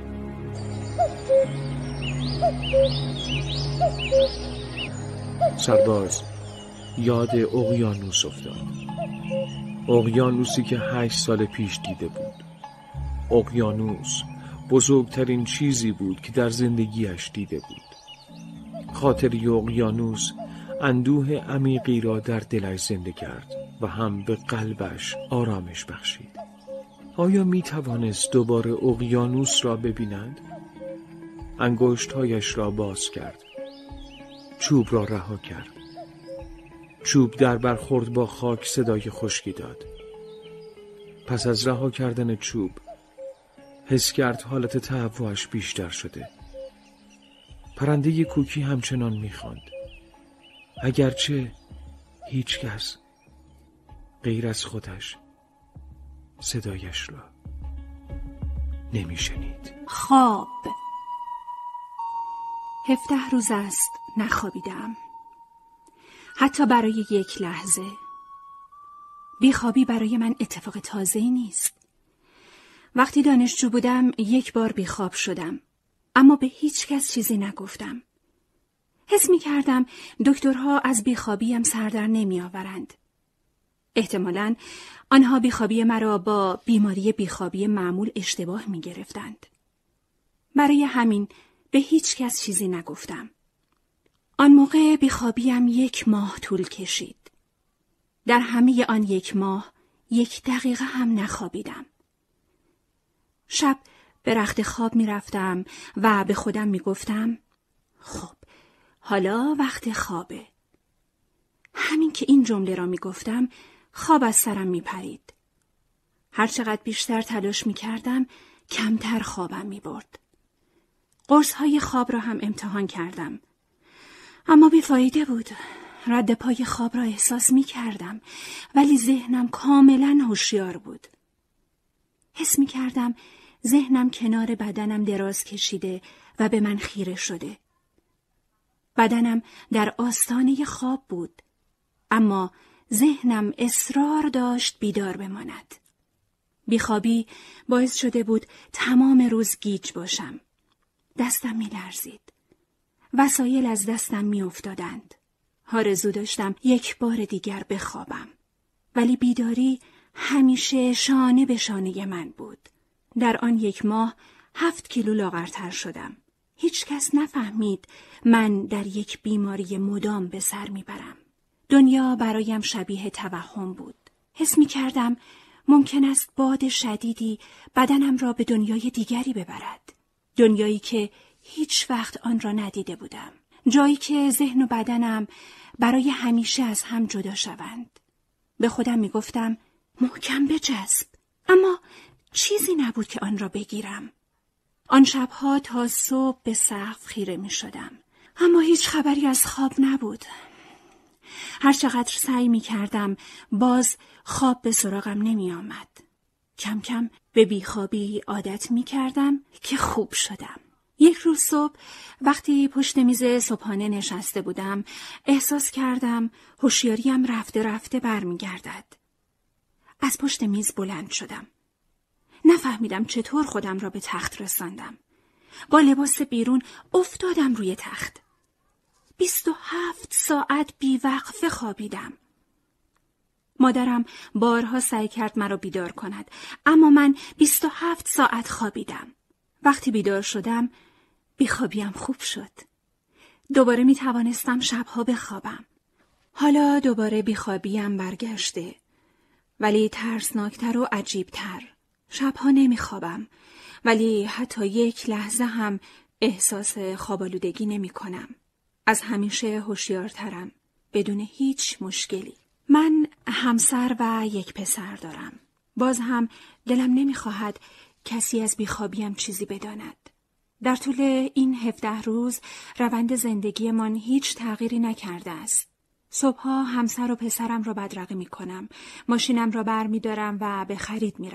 Speaker 1: سرباز یاد اقیانوس افتاد اقیانوسی که هشت سال پیش دیده بود اقیانوس بزرگترین چیزی بود که در زندگیش دیده بود خاطر اقیانوس اندوه عمیقی را در دلش زنده کرد و هم به قلبش آرامش بخشید آیا می توانست دوباره اقیانوس را ببیند؟ انگشتهایش را باز کرد چوب را رها کرد چوب در برخورد با خاک صدای خشکی داد پس از رها کردن چوب حس کرد حالت تهوعش بیشتر شده پرنده کوکی همچنان میخواند اگرچه هیچکس غیر از خودش صدایش را نمیشنید
Speaker 2: خواب هفته روز است نخوابیدم حتی برای یک لحظه بیخوابی برای من اتفاق تازه نیست وقتی دانشجو بودم یک بار بیخواب شدم اما به هیچ کس چیزی نگفتم حس می کردم دکترها از بیخوابیم سردر نمی آورند. احتمالا آنها بیخوابی مرا با بیماری بیخوابی معمول اشتباه می گرفتند. برای همین به هیچ کس چیزی نگفتم. آن موقع بیخوابیم یک ماه طول کشید. در همه آن یک ماه یک دقیقه هم نخوابیدم. شب به رخت خواب می رفتم و به خودم می گفتم خب حالا وقت خوابه. همین که این جمله را می گفتم خواب از سرم می پرید. هرچقدر بیشتر تلاش می کردم کمتر خوابم می برد. قرص های خواب را هم امتحان کردم. اما بیفایده بود. رد پای خواب را احساس می کردم ولی ذهنم کاملا هوشیار بود. حس می کردم ذهنم کنار بدنم دراز کشیده و به من خیره شده. بدنم در آستانه خواب بود اما ذهنم اصرار داشت بیدار بماند. بیخوابی باعث شده بود تمام روز گیج باشم. دستم میلرزید. وسایل از دستم میافتادند. آرزو داشتم یک بار دیگر بخوابم. ولی بیداری همیشه شانه به شانه من بود. در آن یک ماه هفت کیلو لاغرتر شدم. هیچ کس نفهمید من در یک بیماری مدام به سر برم. دنیا برایم شبیه توهم بود. حس می کردم ممکن است باد شدیدی بدنم را به دنیای دیگری ببرد. دنیایی که هیچ وقت آن را ندیده بودم. جایی که ذهن و بدنم برای همیشه از هم جدا شوند. به خودم می گفتم محکم بچسب. اما چیزی نبود که آن را بگیرم. آن شبها تا صبح به سقف خیره می شدم. اما هیچ خبری از خواب نبود. هر چقدر سعی می کردم باز خواب به سراغم نمی آمد. کم کم به بیخوابی عادت می کردم که خوب شدم. یک روز صبح وقتی پشت میز صبحانه نشسته بودم احساس کردم هوشیاریم رفته رفته برمیگردد. از پشت میز بلند شدم. نفهمیدم چطور خودم را به تخت رساندم. با لباس بیرون افتادم روی تخت. بیست و هفت ساعت بیوقف خوابیدم. مادرم بارها سعی کرد مرا بیدار کند اما من هفت ساعت خوابیدم وقتی بیدار شدم بیخوابیم خوب شد دوباره می توانستم شبها بخوابم حالا دوباره بیخوابیم برگشته ولی ترسناکتر و عجیبتر شبها خوابم. ولی حتی یک لحظه هم احساس خوابالودگی نمی کنم. از همیشه هوشیارترم بدون هیچ مشکلی من همسر و یک پسر دارم. باز هم دلم نمیخواهد کسی از بیخوابیم چیزی بداند. در طول این هفته روز روند زندگیمان هیچ تغییری نکرده است. صبحها همسر و پسرم را بدرقه می کنم. ماشینم را بر می دارم و به خرید می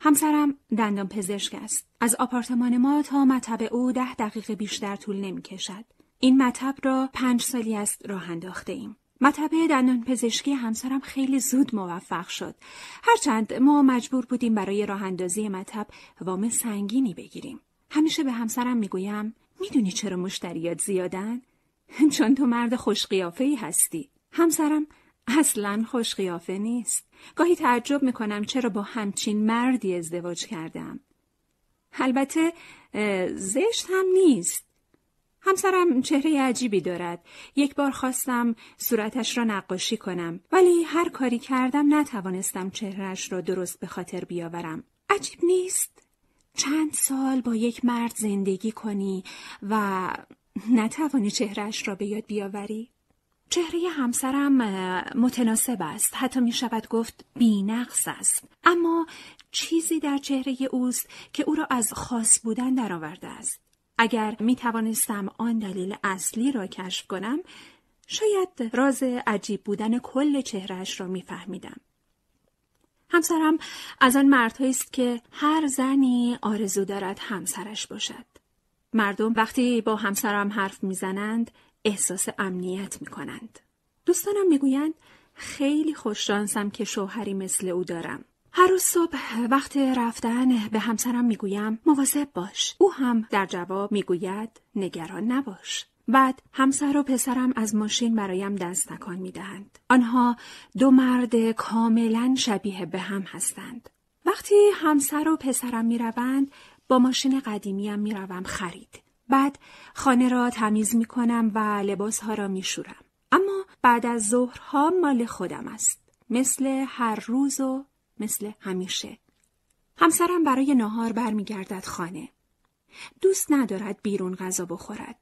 Speaker 2: همسرم دندان پزشک است. از آپارتمان ما تا مطب او ده دقیقه بیشتر طول نمی کشد. این مطب را پنج سالی است راه انداخته ایم. مطب دندان پزشکی همسرم خیلی زود موفق شد. هرچند ما مجبور بودیم برای راه اندازی مطب وام سنگینی بگیریم. همیشه به همسرم میگویم میدونی چرا مشتریات زیادن؟ چون تو مرد خوشقیافه ای هستی. همسرم اصلا خوشقیافه نیست. گاهی تعجب میکنم چرا با همچین مردی ازدواج کردم. البته زشت هم نیست. همسرم چهره عجیبی دارد. یک بار خواستم صورتش را نقاشی کنم ولی هر کاری کردم نتوانستم چهرهش را درست به خاطر بیاورم. عجیب نیست؟ چند سال با یک مرد زندگی کنی و نتوانی چهرهش را به یاد بیاوری؟ چهره همسرم متناسب است حتی می شود گفت بینقص است اما چیزی در چهره اوست که او را از خاص بودن درآورده است اگر می توانستم آن دلیل اصلی را کشف کنم شاید راز عجیب بودن کل چهرهش را می فهمیدم. همسرم از آن مردهایی است که هر زنی آرزو دارد همسرش باشد. مردم وقتی با همسرم حرف میزنند احساس امنیت می کنند. دوستانم میگویند خیلی خوششانسم که شوهری مثل او دارم. هر روز صبح وقت رفتن به همسرم میگویم مواظب باش او هم در جواب میگوید نگران نباش بعد همسر و پسرم از ماشین برایم دست تکان میدهند آنها دو مرد کاملا شبیه به هم هستند وقتی همسر و پسرم میروند با ماشین قدیمیم میروم خرید بعد خانه را تمیز میکنم و لباسها را میشورم اما بعد از ها مال خودم است مثل هر روز و مثل همیشه. همسرم برای ناهار برمیگردد خانه. دوست ندارد بیرون غذا بخورد.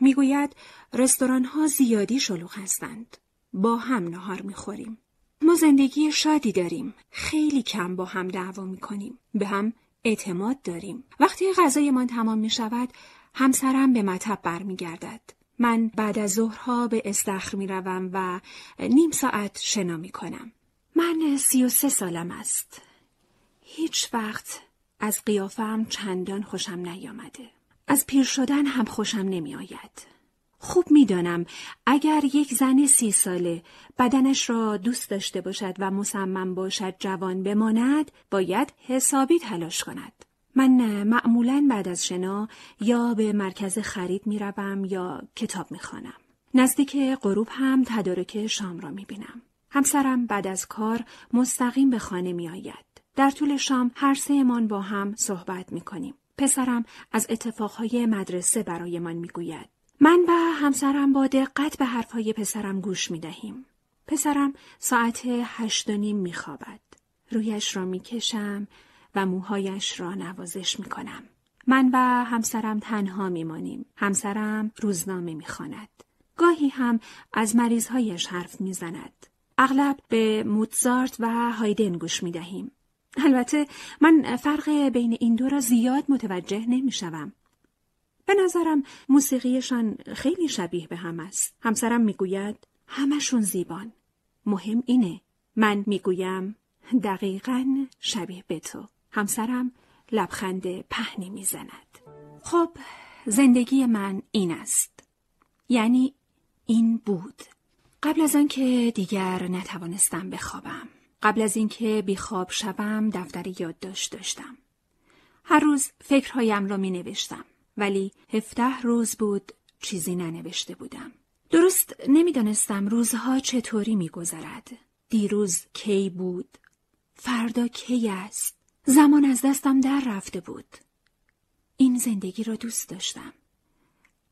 Speaker 2: میگوید رستوران ها زیادی شلوغ هستند. با هم ناهار میخوریم. ما زندگی شادی داریم. خیلی کم با هم دعوا میکنیم. به هم اعتماد داریم. وقتی غذایمان تمام می شود، همسرم به مطب برمیگردد. من بعد از ظهرها به استخر می روم و نیم ساعت شنا می کنم. من سی و سه سالم است. هیچ وقت از قیافم چندان خوشم نیامده. از پیر شدن هم خوشم نمی آید. خوب میدانم اگر یک زن سی ساله بدنش را دوست داشته باشد و مصمم باشد جوان بماند باید حسابی تلاش کند. من معمولا بعد از شنا یا به مرکز خرید می روم یا کتاب می خانم. نزدیک غروب هم تدارک شام را می بینم. همسرم بعد از کار مستقیم به خانه می آید. در طول شام هر سه من با هم صحبت می کنیم. پسرم از اتفاقهای مدرسه برایمان می گوید. من و همسرم با دقت به حرفهای پسرم گوش می دهیم. پسرم ساعت هشت و نیم می خوابد. رویش را می کشم و موهایش را نوازش می کنم. من و همسرم تنها می مانیم. همسرم روزنامه می خاند. گاهی هم از مریضهایش حرف می زند. اغلب به موتزارت و هایدن گوش می دهیم. البته من فرق بین این دو را زیاد متوجه نمی شوم. به نظرم موسیقیشان خیلی شبیه به هم است. همسرم میگوید همشون زیبان. مهم اینه. من میگویم دقیقا شبیه به تو. همسرم لبخند پهنی زند. خب زندگی من این است. یعنی این بود. قبل از آن که دیگر نتوانستم بخوابم قبل از اینکه بیخواب شوم دفتر یادداشت داشتم هر روز فکرهایم را رو می نوشتم ولی هفته روز بود چیزی ننوشته بودم درست نمیدانستم روزها چطوری میگذرد دیروز کی بود فردا کی است زمان از دستم در رفته بود این زندگی را دوست داشتم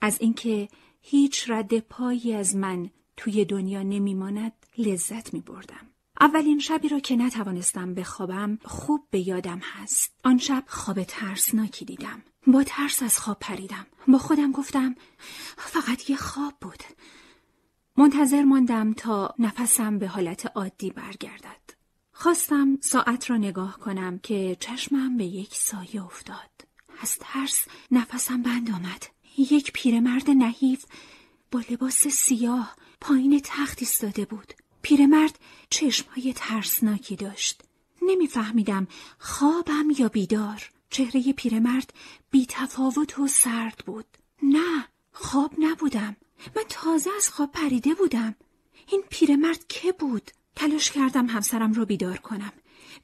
Speaker 2: از اینکه هیچ رد پایی از من توی دنیا نمیماند لذت می بردم. اولین شبی را که نتوانستم بخوابم خوب به یادم هست. آن شب خواب ترسناکی دیدم. با ترس از خواب پریدم. با خودم گفتم فقط یه خواب بود. منتظر ماندم تا نفسم به حالت عادی برگردد. خواستم ساعت را نگاه کنم که چشمم به یک سایه افتاد. از ترس نفسم بند آمد. یک پیرمرد نحیف با لباس سیاه پایین تخت ایستاده بود. پیرمرد چشمهای ترسناکی داشت. نمیفهمیدم خوابم یا بیدار. چهره پیرمرد بی تفاوت و سرد بود. نه، خواب نبودم. من تازه از خواب پریده بودم. این پیرمرد که بود؟ تلاش کردم همسرم رو بیدار کنم.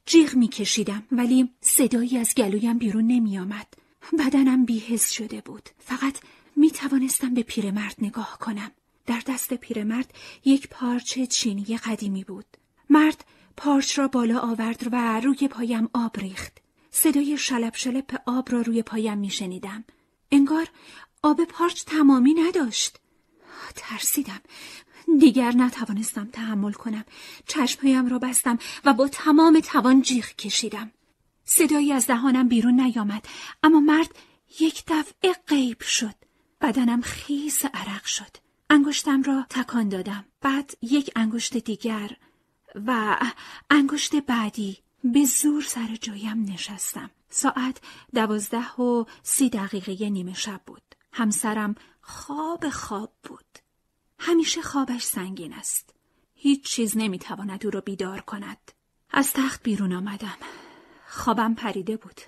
Speaker 2: جیغ میکشیدم ولی صدایی از گلویم بیرون آمد بدنم بیهز شده بود. فقط می توانستم به پیرمرد نگاه کنم. در دست پیرمرد یک پارچه چینی قدیمی بود. مرد پارچ را بالا آورد و روی پایم آب ریخت. صدای شلپ شلپ آب را روی پایم می شنیدم. انگار آب پارچ تمامی نداشت. ترسیدم. دیگر نتوانستم تحمل کنم. چشمهایم را بستم و با تمام توان جیغ کشیدم. صدایی از دهانم بیرون نیامد اما مرد یک دفعه غیب شد. بدنم خیز عرق شد. انگشتم را تکان دادم. بعد یک انگشت دیگر و انگشت بعدی به زور سر جایم نشستم. ساعت دوازده و سی دقیقه نیمه شب بود. همسرم خواب خواب بود. همیشه خوابش سنگین است. هیچ چیز نمیتواند او را بیدار کند. از تخت بیرون آمدم. خوابم پریده بود.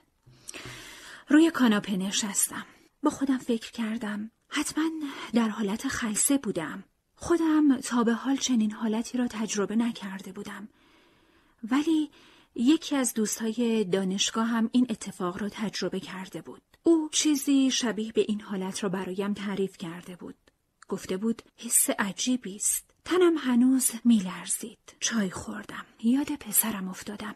Speaker 2: روی کاناپه نشستم. با خودم فکر کردم. حتما در حالت خلصه بودم. خودم تا به حال چنین حالتی را تجربه نکرده بودم. ولی یکی از دوستای دانشگاه هم این اتفاق را تجربه کرده بود. او چیزی شبیه به این حالت را برایم تعریف کرده بود. گفته بود حس عجیبی است. تنم هنوز میلرزید. چای خوردم. یاد پسرم افتادم.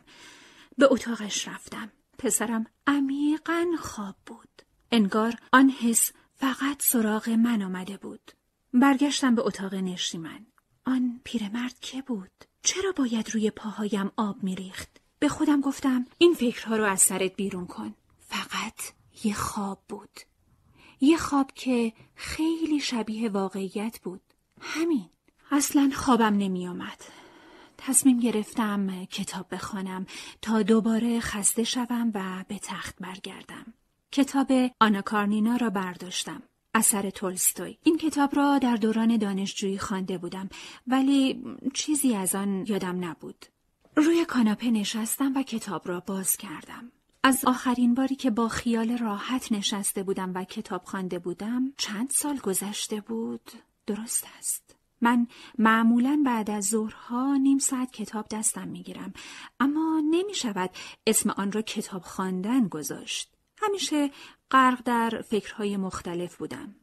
Speaker 2: به اتاقش رفتم. پسرم عمیقا خواب بود. انگار آن حس فقط سراغ من آمده بود. برگشتم به اتاق نشیمن. آن پیرمرد که بود؟ چرا باید روی پاهایم آب میریخت؟ به خودم گفتم این فکرها رو از سرت بیرون کن. فقط یه خواب بود. یه خواب که خیلی شبیه واقعیت بود. همین. اصلا خوابم نمی آمد. تصمیم گرفتم کتاب بخوانم تا دوباره خسته شوم و به تخت برگردم. کتاب کارنینا را برداشتم. اثر تولستوی این کتاب را در دوران دانشجویی خوانده بودم ولی چیزی از آن یادم نبود روی کاناپه نشستم و کتاب را باز کردم از آخرین باری که با خیال راحت نشسته بودم و کتاب خوانده بودم چند سال گذشته بود درست است من معمولا بعد از ظهرها نیم ساعت کتاب دستم میگیرم اما نمی شود اسم آن را کتاب خواندن گذاشت همیشه غرق در فکرهای مختلف بودم.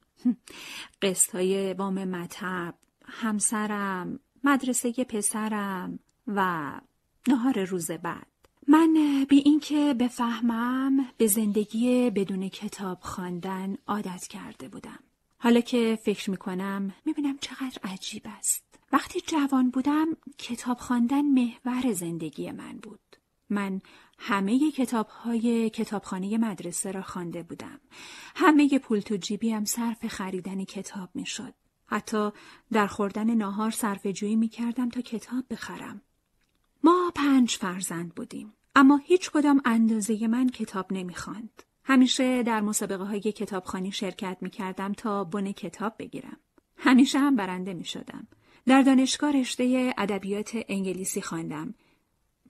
Speaker 2: قسط های وام مطب، همسرم، مدرسه پسرم و نهار روز بعد. من به اینکه بفهمم به زندگی بدون کتاب خواندن عادت کرده بودم. حالا که فکر میکنم میبینم چقدر عجیب است. وقتی جوان بودم کتاب خواندن محور زندگی من بود. من همه کتاب های کتابخانه مدرسه را خوانده بودم. همه پول تو جیبی هم صرف خریدن کتاب می شد. حتی در خوردن ناهار صرف جویی می کردم تا کتاب بخرم. ما پنج فرزند بودیم. اما هیچ کدام اندازه من کتاب نمی خاند. همیشه در مسابقه های کتابخانی شرکت می کردم تا بن کتاب بگیرم. همیشه هم برنده می شدم. در دانشگاه رشته ادبیات انگلیسی خواندم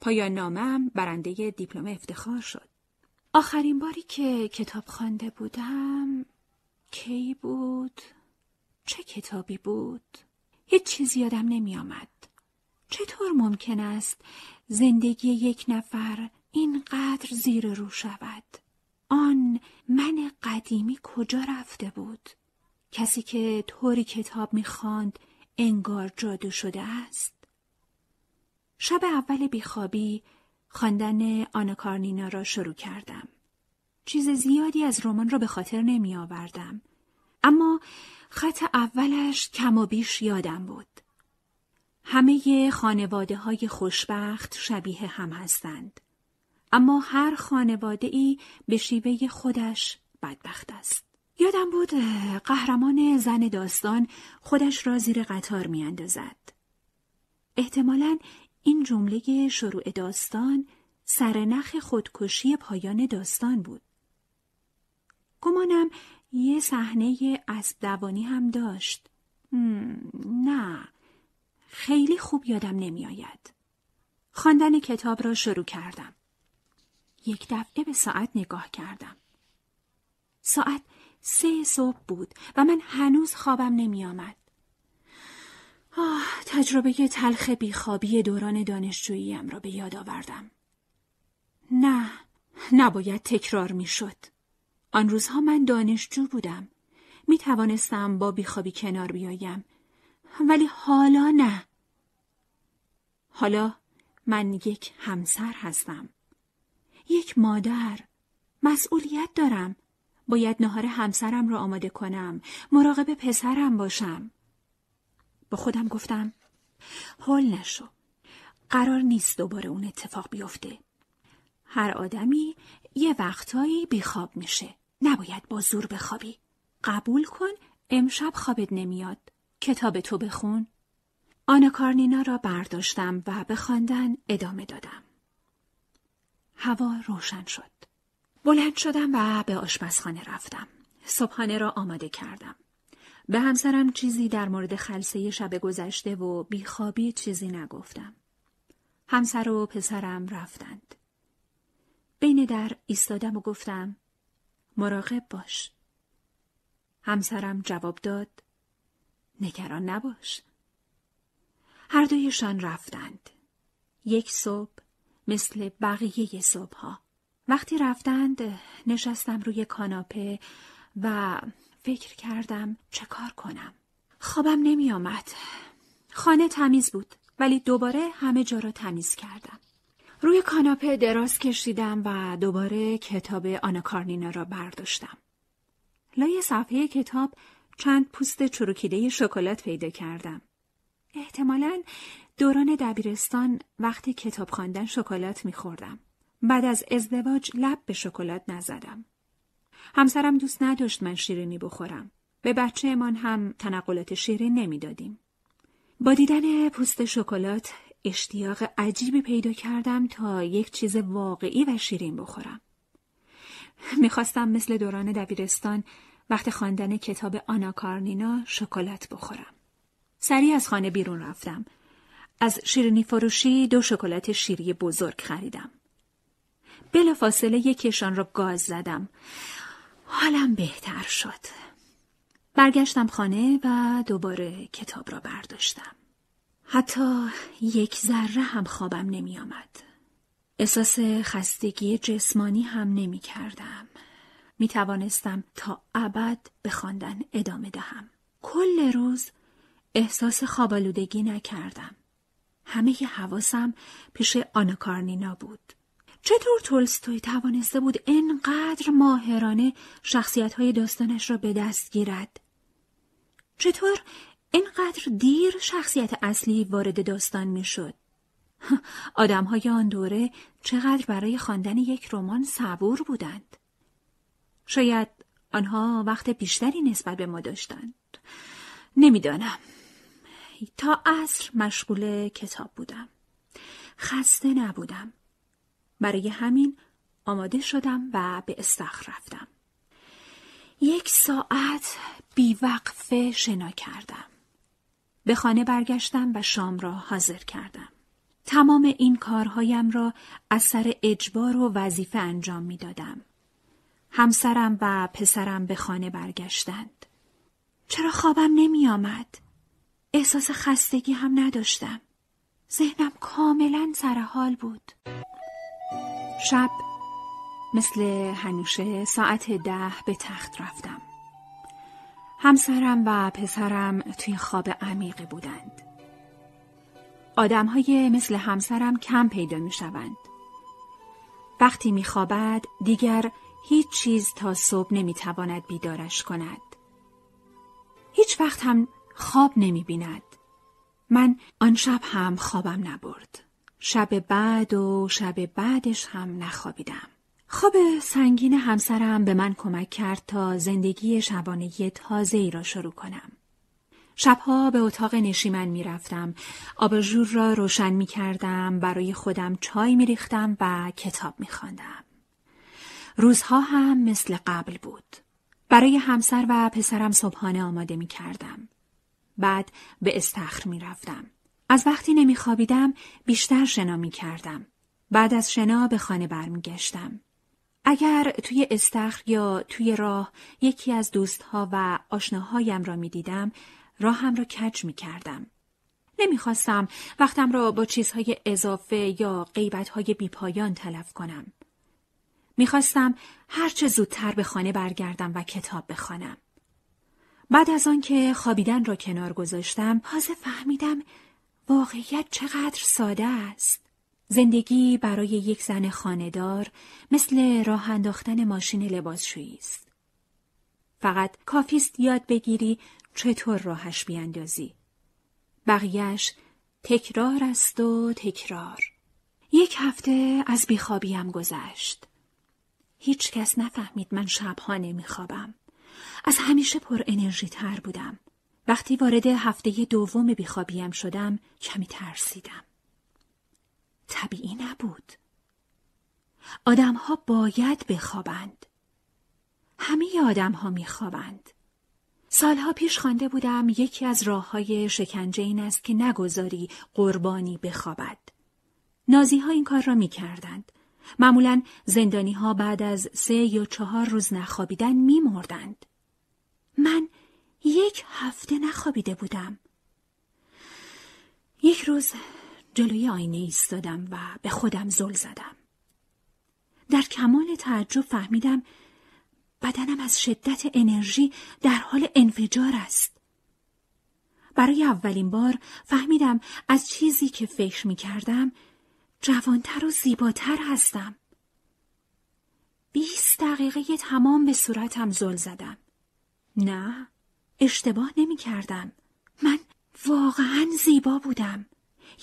Speaker 2: پایان نامم برنده دیپلم افتخار شد. آخرین باری که کتاب خوانده بودم کی بود؟ چه کتابی بود؟ هیچ چیزی یادم نمی آمد. چطور ممکن است زندگی یک نفر اینقدر زیر رو شود؟ آن من قدیمی کجا رفته بود؟ کسی که طوری کتاب میخواند انگار جادو شده است شب اول بیخوابی خواندن آنا کارنینا را شروع کردم. چیز زیادی از رمان را به خاطر نمی آوردم. اما خط اولش کم و بیش یادم بود. همه خانواده های خوشبخت شبیه هم هستند. اما هر خانواده ای به شیوه خودش بدبخت است. یادم بود قهرمان زن داستان خودش را زیر قطار می اندازد. احتمالا این جمله شروع داستان سرنخ خودکشی پایان داستان بود. گمانم یه صحنه از دوانی هم داشت. نه، خیلی خوب یادم نمیآید. خواندن کتاب را شروع کردم. یک دفعه به ساعت نگاه کردم. ساعت سه صبح بود و من هنوز خوابم نمی آمد. آه، تجربه تلخ بیخوابی دوران دانشجوییم را به یاد آوردم. نه، نباید تکرار میشد. آن روزها من دانشجو بودم. می توانستم با بیخوابی کنار بیایم. ولی حالا نه. حالا من یک همسر هستم. یک مادر. مسئولیت دارم. باید نهار همسرم را آماده کنم. مراقب پسرم باشم. خودم گفتم حال نشو قرار نیست دوباره اون اتفاق بیفته هر آدمی یه وقتهایی بیخواب میشه نباید با زور بخوابی قبول کن امشب خوابت نمیاد کتاب تو بخون آنا کارنینا را برداشتم و به خواندن ادامه دادم هوا روشن شد بلند شدم و به آشپزخانه رفتم صبحانه را آماده کردم به همسرم چیزی در مورد خلصه شب گذشته و بیخوابی چیزی نگفتم. همسر و پسرم رفتند. بین در ایستادم و گفتم مراقب باش. همسرم جواب داد نگران نباش. هر دویشان رفتند. یک صبح مثل بقیه صبحها. وقتی رفتند نشستم روی کاناپه و فکر کردم چه کار کنم. خوابم نمی آمد. خانه تمیز بود ولی دوباره همه جا را تمیز کردم. روی کاناپه دراز کشیدم و دوباره کتاب آنا کارنینا را برداشتم. لای صفحه کتاب چند پوست چروکیده شکلات پیدا کردم. احتمالا دوران دبیرستان وقتی کتاب خواندن شکلات میخوردم. بعد از ازدواج لب به شکلات نزدم. همسرم دوست نداشت من شیرینی بخورم. به بچهمان هم تنقلات شیرین نمیدادیم. با دیدن پوست شکلات اشتیاق عجیبی پیدا کردم تا یک چیز واقعی و شیرین بخورم. میخواستم مثل دوران دبیرستان وقت خواندن کتاب آنا کارنینا شکلات بخورم. سریع از خانه بیرون رفتم. از شیرینی فروشی دو شکلات شیری بزرگ خریدم. فاصله یکیشان را گاز زدم. حالم بهتر شد. برگشتم خانه و دوباره کتاب را برداشتم. حتی یک ذره هم خوابم نمی آمد. احساس خستگی جسمانی هم نمی کردم. می توانستم تا ابد به خواندن ادامه دهم. کل روز احساس خوابالودگی نکردم. همه ی حواسم پیش آنا کارنینا بود. چطور تولستوی توانسته بود انقدر ماهرانه شخصیت های داستانش را به دست گیرد؟ چطور اینقدر دیر شخصیت اصلی وارد داستان میشد؟ آدم های آن دوره چقدر برای خواندن یک رمان صبور بودند. شاید آنها وقت بیشتری نسبت به ما داشتند. نمیدانم. تا عصر مشغول کتاب بودم. خسته نبودم. برای همین آماده شدم و به استخر رفتم. یک ساعت بیوقفه شنا کردم. به خانه برگشتم و شام را حاضر کردم. تمام این کارهایم را از سر اجبار و وظیفه انجام می دادم. همسرم و پسرم به خانه برگشتند. چرا خوابم نمی آمد؟ احساس خستگی هم نداشتم. ذهنم کاملا حال بود. شب مثل هنوشه ساعت ده به تخت رفتم. همسرم و پسرم توی خواب عمیقی بودند. آدم های مثل همسرم کم پیدا می شوند. وقتی می خوابد دیگر هیچ چیز تا صبح نمی تواند بیدارش کند. هیچ وقت هم خواب نمی بیند. من آن شب هم خوابم نبرد. شب بعد و شب بعدش هم نخوابیدم. خواب سنگین همسرم به من کمک کرد تا زندگی شبانه تازه ای را شروع کنم. شبها به اتاق نشیمن می رفتم. آباژور را روشن می کردم. برای خودم چای می ریختم و کتاب می خاندم روزها هم مثل قبل بود. برای همسر و پسرم صبحانه آماده می کردم. بعد به استخر می رفتم. از وقتی نمیخوابیدم بیشتر شنا میکردم. بعد از شنا به خانه برمیگشتم. اگر توی استخر یا توی راه یکی از دوستها و آشناهایم را میدیدم راهم را کج کردم. نمیخواستم وقتم را با چیزهای اضافه یا غیبتهای بیپایان تلف کنم. میخواستم هرچه زودتر به خانه برگردم و کتاب بخوانم. بعد از آنکه خوابیدن را کنار گذاشتم، تازه فهمیدم واقعیت چقدر ساده است. زندگی برای یک زن خاندار مثل راه انداختن ماشین لباسشویی است. فقط کافیست یاد بگیری چطور راهش بیاندازی. بقیهش تکرار است و تکرار. یک هفته از بیخوابیم گذشت. هیچ کس نفهمید من شبها نمیخوابم. از همیشه پر انرژی تر بودم. وقتی وارد هفته دوم بیخوابیم شدم کمی ترسیدم. طبیعی نبود. آدمها باید بخوابند. همه آدمها میخوابند. سالها پیش خوانده بودم یکی از راه های شکنجه این است که نگذاری قربانی بخوابد. نازی ها این کار را می کردند. معمولا زندانی ها بعد از سه یا چهار روز نخوابیدن می من یک هفته نخوابیده بودم یک روز جلوی آینه ایستادم و به خودم زل زدم در کمال تعجب فهمیدم بدنم از شدت انرژی در حال انفجار است برای اولین بار فهمیدم از چیزی که فکر می کردم جوانتر و زیباتر هستم بیست دقیقه تمام به صورتم زل زدم نه اشتباه نمی کردم. من واقعا زیبا بودم.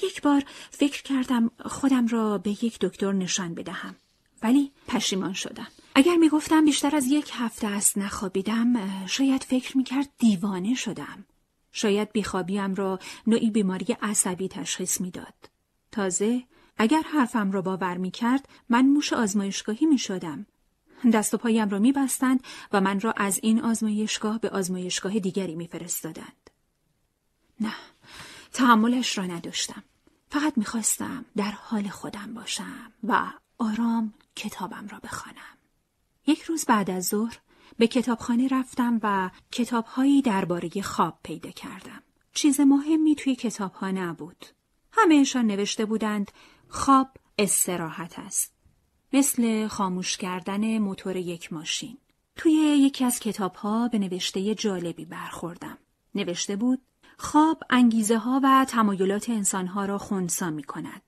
Speaker 2: یک بار فکر کردم خودم را به یک دکتر نشان بدهم. ولی پشیمان شدم. اگر می گفتم بیشتر از یک هفته است نخوابیدم شاید فکر می کرد دیوانه شدم. شاید بیخوابیم را نوعی بیماری عصبی تشخیص میداد. تازه اگر حرفم را باور می کرد من موش آزمایشگاهی می شدم. دست و پایم را میبستند و من را از این آزمایشگاه به آزمایشگاه دیگری میفرستادند. نه، تحملش را نداشتم. فقط میخواستم در حال خودم باشم و آرام کتابم را بخوانم. یک روز بعد از ظهر به کتابخانه رفتم و کتابهایی درباره خواب پیدا کردم. چیز مهمی توی کتابها نبود. همهشان نوشته بودند خواب استراحت است. مثل خاموش کردن موتور یک ماشین. توی یکی از کتاب ها به نوشته جالبی برخوردم. نوشته بود خواب انگیزه ها و تمایلات انسان ها را خونسا می کند.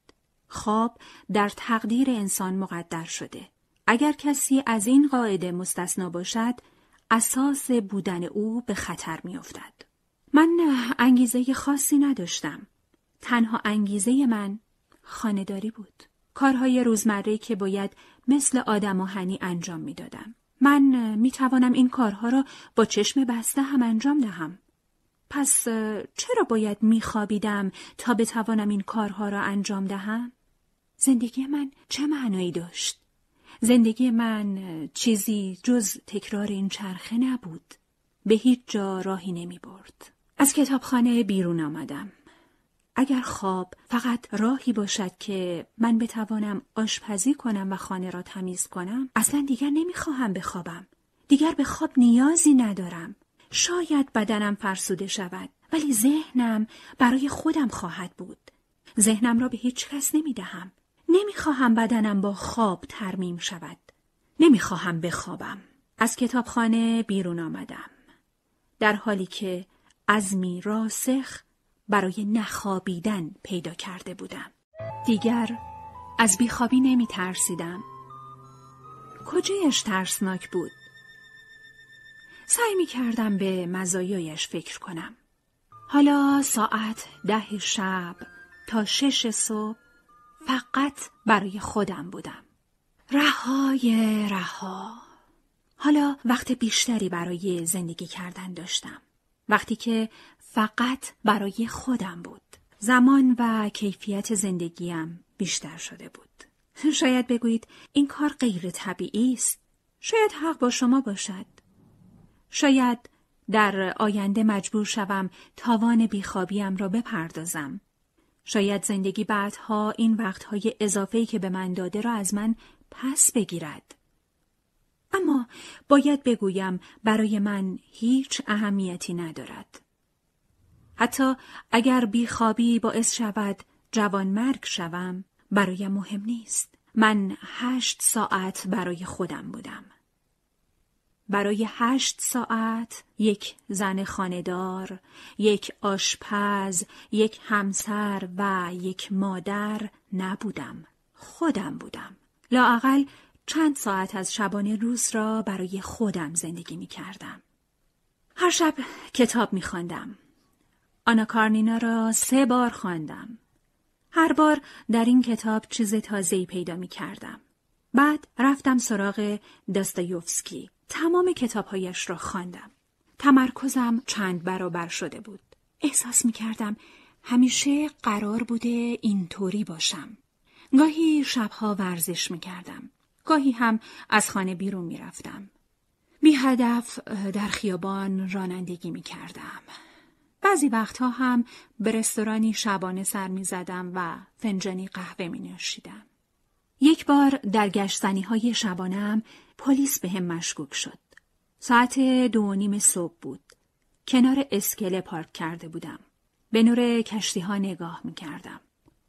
Speaker 2: خواب در تقدیر انسان مقدر شده. اگر کسی از این قاعده مستثنا باشد، اساس بودن او به خطر می افتد. من نه انگیزه خاصی نداشتم. تنها انگیزه من خانداری بود. کارهای روزمره که باید مثل آدم هنی انجام میدادم. من می توانم این کارها را با چشم بسته هم انجام دهم. پس چرا باید می خوابیدم تا بتوانم این کارها را انجام دهم؟ زندگی من چه معنایی داشت؟ زندگی من چیزی جز تکرار این چرخه نبود. به هیچ جا راهی نمی برد. از کتابخانه بیرون آمدم. اگر خواب فقط راهی باشد که من بتوانم آشپزی کنم و خانه را تمیز کنم اصلا دیگر نمیخواهم بخوابم دیگر به خواب نیازی ندارم شاید بدنم فرسوده شود ولی ذهنم برای خودم خواهد بود ذهنم را به هیچ کس نمی دهم نمیخواهم بدنم با خواب ترمیم شود نمیخواهم بخوابم از کتابخانه بیرون آمدم در حالی که عزمی راسخ برای نخوابیدن پیدا کرده بودم. دیگر از بیخوابی نمی ترسیدم. کجایش ترسناک بود؟ سعی می کردم به مزایایش فکر کنم. حالا ساعت ده شب تا شش صبح فقط برای خودم بودم. رهای رها حالا وقت بیشتری برای زندگی کردن داشتم. وقتی که فقط برای خودم بود. زمان و کیفیت زندگیم بیشتر شده بود. شاید بگویید این کار غیر طبیعی است. شاید حق با شما باشد. شاید در آینده مجبور شوم تاوان بیخوابیم را بپردازم. شاید زندگی بعدها این وقتهای اضافهی که به من داده را از من پس بگیرد. اما باید بگویم برای من هیچ اهمیتی ندارد. حتی اگر بیخوابی باعث شود جوان مرگ شوم برای مهم نیست من هشت ساعت برای خودم بودم برای هشت ساعت یک زن خاندار، یک آشپز، یک همسر و یک مادر نبودم. خودم بودم. لاعقل چند ساعت از شبانه روز را برای خودم زندگی می کردم. هر شب کتاب می آنا کارنینا را سه بار خواندم. هر بار در این کتاب چیز تازه‌ای پیدا می کردم. بعد رفتم سراغ داستایوفسکی. تمام کتابهایش را خواندم. تمرکزم چند برابر شده بود. احساس می کردم همیشه قرار بوده اینطوری باشم. گاهی شبها ورزش می کردم. گاهی هم از خانه بیرون می رفتم. بی هدف در خیابان رانندگی می کردم. بعضی وقتها هم به رستورانی شبانه سر می زدم و فنجانی قهوه می نوشیدم. یک بار در گشتنی های هم پلیس به هم مشکوک شد. ساعت دو و نیم صبح بود. کنار اسکله پارک کرده بودم. به نور کشتی ها نگاه می کردم.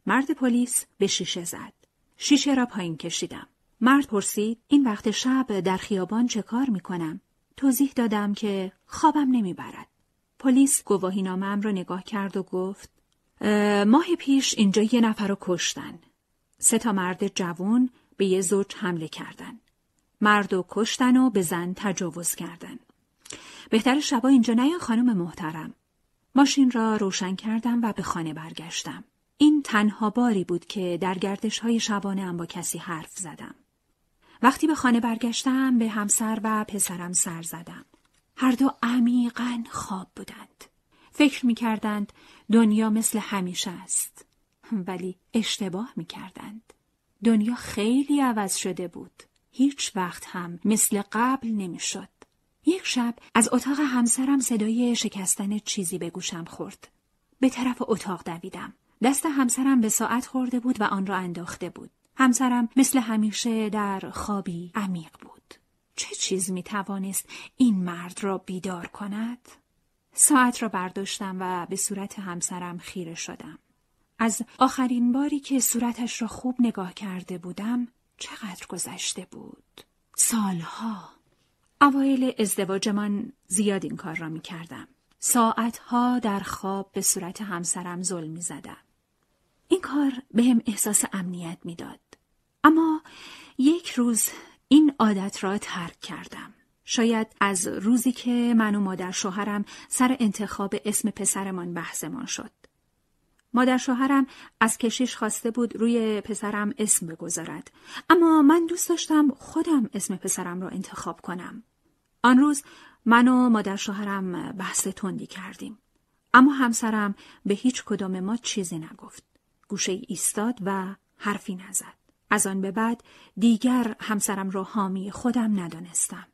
Speaker 2: مرد پلیس به شیشه زد. شیشه را پایین کشیدم. مرد پرسید این وقت شب در خیابان چه کار می کنم؟ توضیح دادم که خوابم نمی برد. پلیس گواهینامهام را نگاه کرد و گفت ماه پیش اینجا یه نفر رو کشتن. سه تا مرد جوان به یه زوج حمله کردن. مرد و کشتن و به زن تجاوز کردن. بهتر شبا اینجا نیا خانم محترم. ماشین را روشن کردم و به خانه برگشتم. این تنها باری بود که در گردش های شبانه هم با کسی حرف زدم. وقتی به خانه برگشتم به همسر و پسرم سر زدم. هر دو عمیقا خواب بودند. فکر می کردند دنیا مثل همیشه است. ولی اشتباه می کردند. دنیا خیلی عوض شده بود. هیچ وقت هم مثل قبل نمیشد. یک شب از اتاق همسرم صدای شکستن چیزی به گوشم خورد. به طرف اتاق دویدم. دست همسرم به ساعت خورده بود و آن را انداخته بود. همسرم مثل همیشه در خوابی عمیق بود. چه چیز می توانست این مرد را بیدار کند؟ ساعت را برداشتم و به صورت همسرم خیره شدم. از آخرین باری که صورتش را خوب نگاه کرده بودم چقدر گذشته بود؟ سالها اوایل ازدواجمان زیاد این کار را می کردم. ساعتها در خواب به صورت همسرم ظلم می زدم. این کار بهم احساس امنیت میداد. اما یک روز این عادت را ترک کردم. شاید از روزی که من و مادر شوهرم سر انتخاب اسم پسرمان بحثمان شد. مادر شوهرم از کشیش خواسته بود روی پسرم اسم بگذارد. اما من دوست داشتم خودم اسم پسرم را انتخاب کنم. آن روز من و مادر شوهرم بحث تندی کردیم. اما همسرم به هیچ کدام ما چیزی نگفت. گوشه ایستاد و حرفی نزد. از آن به بعد دیگر همسرم را حامی خودم ندانستم.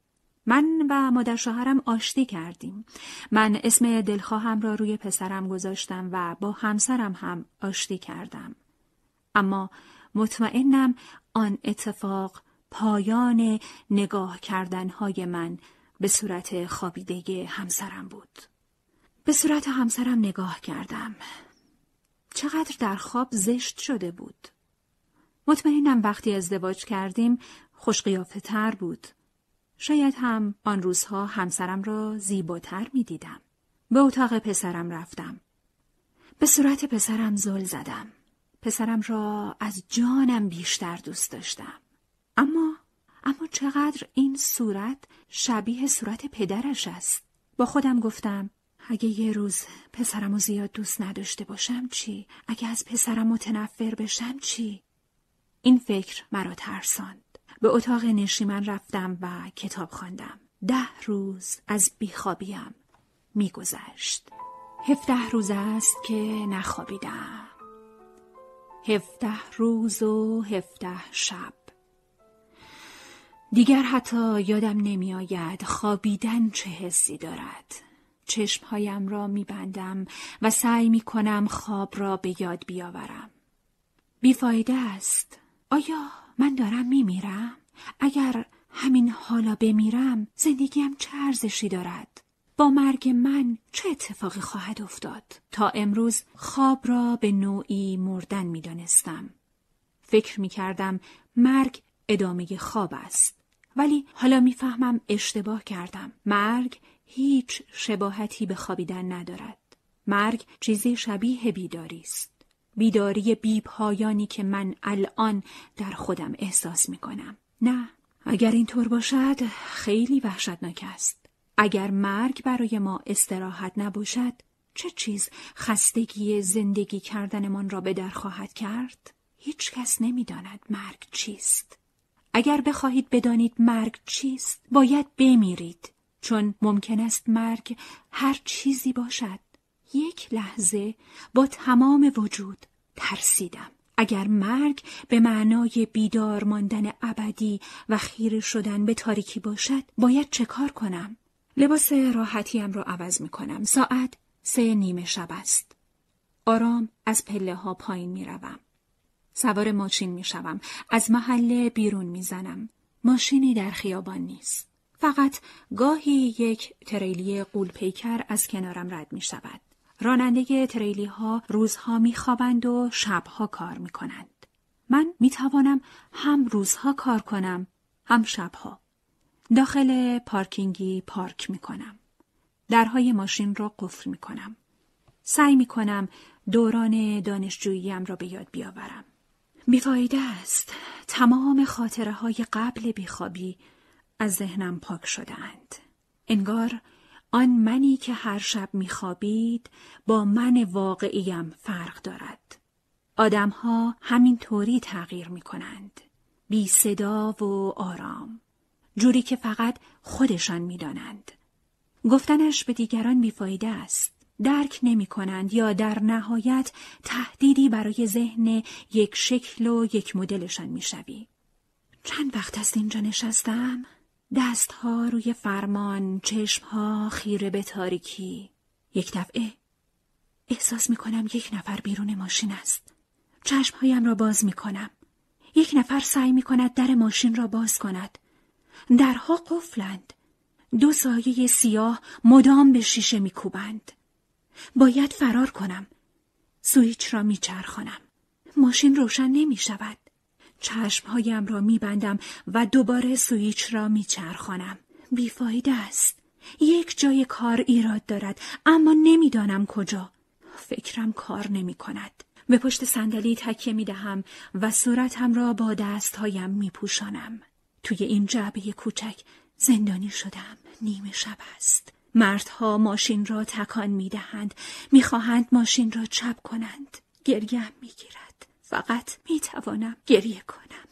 Speaker 2: من و مادر شوهرم آشتی کردیم. من اسم دلخواهم را روی پسرم گذاشتم و با همسرم هم آشتی کردم. اما مطمئنم آن اتفاق پایان نگاه کردنهای من به صورت خابیده همسرم بود. به صورت همسرم نگاه کردم. چقدر در خواب زشت شده بود. مطمئنم وقتی ازدواج کردیم خوشقیافه تر بود. شاید هم آن روزها همسرم را زیباتر می دیدم. به اتاق پسرم رفتم. به صورت پسرم زل زدم. پسرم را از جانم بیشتر دوست داشتم. اما اما چقدر این صورت شبیه صورت پدرش است. با خودم گفتم اگه یه روز پسرم و زیاد دوست نداشته باشم چی؟ اگه از پسرم متنفر بشم چی؟ این فکر مرا ترساند. به اتاق نشیمن رفتم و کتاب خواندم. ده روز از بیخوابیم میگذشت. هفته روز است که نخوابیدم. هفته روز و هفته شب. دیگر حتی یادم آید خوابیدن چه حسی دارد. چشمهایم را میبندم و سعی می کنم خواب را به یاد بیاورم. بیفایده است. آیا من دارم میمیرم؟ اگر همین حالا بمیرم زندگیم چه ارزشی دارد؟ با مرگ من چه اتفاقی خواهد افتاد؟ تا امروز خواب را به نوعی مردن میدانستم. فکر می کردم مرگ ادامه خواب است. ولی حالا میفهمم اشتباه کردم. مرگ هیچ شباهتی به خوابیدن ندارد. مرگ چیزی شبیه بیداری است. بیداری پایانی که من الان در خودم احساس می کنم. نه، اگر اینطور باشد خیلی وحشتناک است. اگر مرگ برای ما استراحت نباشد، چه چیز خستگی زندگی کردنمان را به در خواهد کرد؟ هیچ کس نمی داند مرگ چیست. اگر بخواهید بدانید مرگ چیست، باید بمیرید. چون ممکن است مرگ هر چیزی باشد. یک لحظه با تمام وجود ترسیدم. اگر مرگ به معنای بیدار ماندن ابدی و خیره شدن به تاریکی باشد باید چه کار کنم لباس راحتیم را عوض می کنم ساعت سه نیمه شب است آرام از پله ها پایین می روم. سوار ماشین می شوم. از محله بیرون می زنم. ماشینی در خیابان نیست. فقط گاهی یک تریلی قولپیکر پیکر از کنارم رد می شود. راننده تریلی ها روزها میخوابند و شبها کار میکنند. من میتوانم هم روزها کار کنم هم شبها. داخل پارکینگی پارک میکنم. درهای ماشین را قفل میکنم. سعی میکنم دوران دانشجوییم را به یاد بیاورم. بیفایده است. تمام خاطره های قبل بیخوابی از ذهنم پاک شدهاند. انگار آن منی که هر شب میخوابید با من واقعیم فرق دارد. آدمها همین طوری تغییر می کنند. بی صدا و آرام. جوری که فقط خودشان می گفتنش به دیگران بیفایده است. درک نمی کنند یا در نهایت تهدیدی برای ذهن یک شکل و یک مدلشان می چند وقت است اینجا نشستم؟ دستها روی فرمان، چشمها خیره به تاریکی. یک دفعه احساس می کنم یک نفر بیرون ماشین است. چشمهایم را باز می کنم. یک نفر سعی می کند در ماشین را باز کند. درها قفلند. دو سایه سیاه مدام به شیشه می کوبند. باید فرار کنم. سویچ را می ماشین روشن نمی شود. چشمهایم را میبندم و دوباره سویچ را میچرخانم. بیفایده است. یک جای کار ایراد دارد اما نمیدانم کجا. فکرم کار نمی کند. به پشت صندلی تکیه می دهم و صورتم را با دستهایم می پوشانم. توی این جعبه کوچک زندانی شدم. نیمه شب است. مردها ماشین را تکان می دهند. می خواهند ماشین را چپ کنند. گرگم می گیرد. فقط می توانم گریه کنم